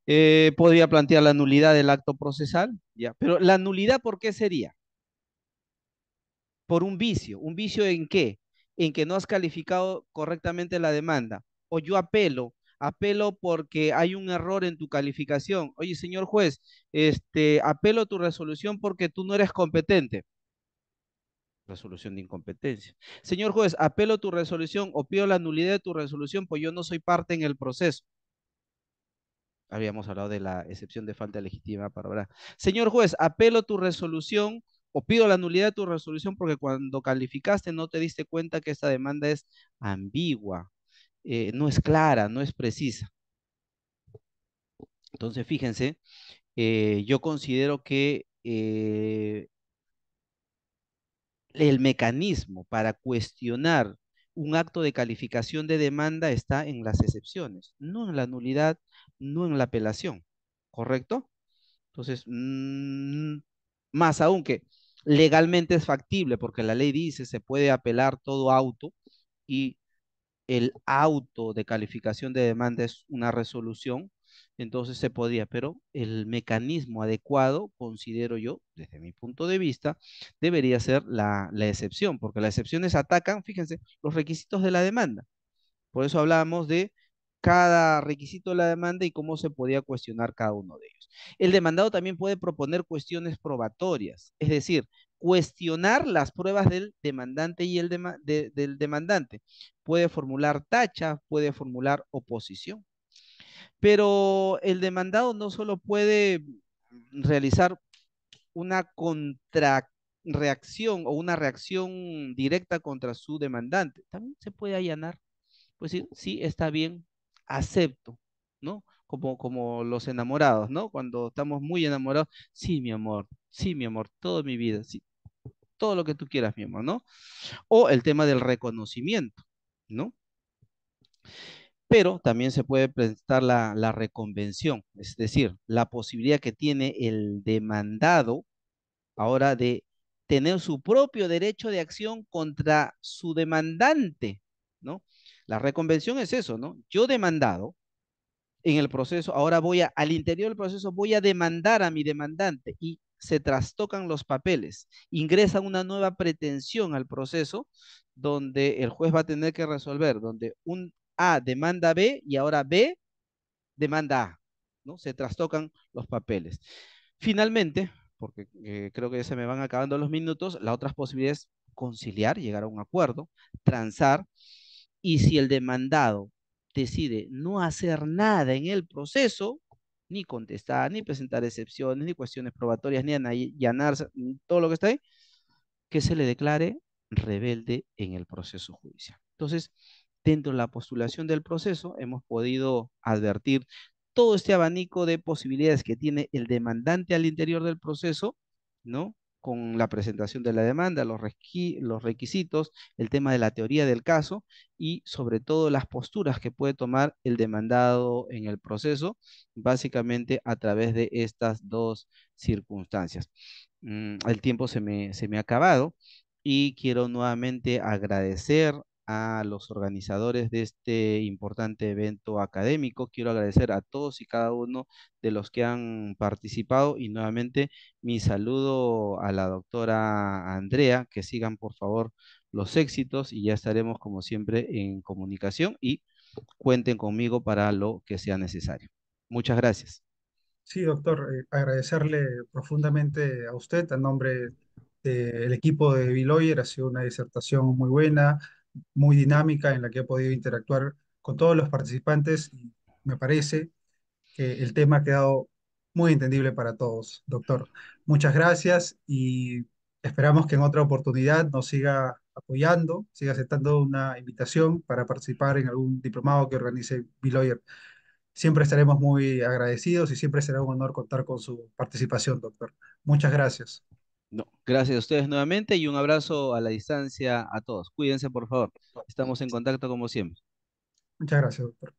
eh, podría plantear la nulidad del acto procesal, ya. Pero la nulidad, ¿por qué sería? Por un vicio. ¿Un vicio en qué? En que no has calificado correctamente la demanda. O yo apelo, apelo porque hay un error en tu calificación. Oye, señor juez, este, apelo tu resolución porque tú no eres competente. Resolución de incompetencia. Señor juez, apelo tu resolución o pido la nulidad de tu resolución, porque yo no soy parte en el proceso habíamos hablado de la excepción de falta legítima para hablar. Señor juez, apelo tu resolución o pido la nulidad de tu resolución porque cuando calificaste no te diste cuenta que esta demanda es ambigua, eh, no es clara, no es precisa. Entonces, fíjense, eh, yo considero que eh, el mecanismo para cuestionar un acto de calificación de demanda está en las excepciones, no en la nulidad, no en la apelación, ¿correcto? Entonces, mm, más aún que legalmente es factible, porque la ley dice se puede apelar todo auto y el auto de calificación de demanda es una resolución entonces se podía, pero el mecanismo adecuado, considero yo, desde mi punto de vista, debería ser la, excepción, porque las excepciones atacan, fíjense, los requisitos de la demanda. Por eso hablábamos de cada requisito de la demanda y cómo se podía cuestionar cada uno de ellos. El demandado también puede proponer cuestiones probatorias, es decir, cuestionar las pruebas del demandante y el del demandante. Puede formular tacha, puede formular oposición. Pero el demandado no solo puede realizar una contrarreacción o una reacción directa contra su demandante, también se puede allanar. Pues sí, sí está bien, acepto, ¿no? Como, como, los enamorados, ¿no? Cuando estamos muy enamorados, sí, mi amor, sí, mi amor, toda mi vida, sí, todo lo que tú quieras, mi amor, ¿no? O el tema del reconocimiento, ¿no? pero también se puede presentar la, reconvención, es decir, la posibilidad que tiene el demandado ahora de tener su propio derecho de acción contra su demandante, ¿no? La reconvención es eso, ¿no? Yo demandado en el proceso, ahora voy al interior del proceso, voy a demandar a mi demandante y se trastocan los papeles, ingresa una nueva pretensión al proceso donde el juez va a tener que resolver, donde un a demanda B y ahora B demanda A. ¿no? Se trastocan los papeles. Finalmente, porque eh, creo que ya se me van acabando los minutos, la otra posibilidad es conciliar, llegar a un acuerdo, transar, y si el demandado decide no hacer nada en el proceso, ni contestar, ni presentar excepciones, ni cuestiones probatorias, ni allanarse, todo lo que está ahí, que se le declare rebelde en el proceso judicial. Entonces, dentro de la postulación del proceso hemos podido advertir todo este abanico de posibilidades que tiene el demandante al interior del proceso, ¿no? Con la presentación de la demanda, los, requisitos, el tema de la teoría del caso y sobre todo las posturas que puede tomar el demandado en el proceso, básicamente a través de estas dos circunstancias. Mm, el tiempo se me, se me ha acabado y quiero nuevamente agradecer a los organizadores de este importante evento académico. Quiero agradecer a todos y cada uno de los que han participado y nuevamente mi saludo a la doctora Andrea, que sigan por favor los éxitos y ya estaremos como siempre en comunicación y cuenten conmigo para lo que sea necesario. Muchas gracias. Sí, doctor, eh, agradecerle profundamente a usted en nombre del equipo de Biloyer, ha sido una disertación muy buena, muy dinámica en la que he podido interactuar con todos los participantes. Me parece que el tema ha quedado muy entendible para todos, doctor. Muchas gracias y esperamos que en otra oportunidad nos siga apoyando, siga aceptando una invitación para participar en algún diplomado que organice lawyer, Siempre estaremos muy agradecidos y siempre será un honor contar con su participación, doctor. Muchas gracias. No, gracias a ustedes nuevamente y un abrazo a la distancia a todos. Cuídense, por favor. Estamos en contacto como siempre. Muchas gracias, doctor.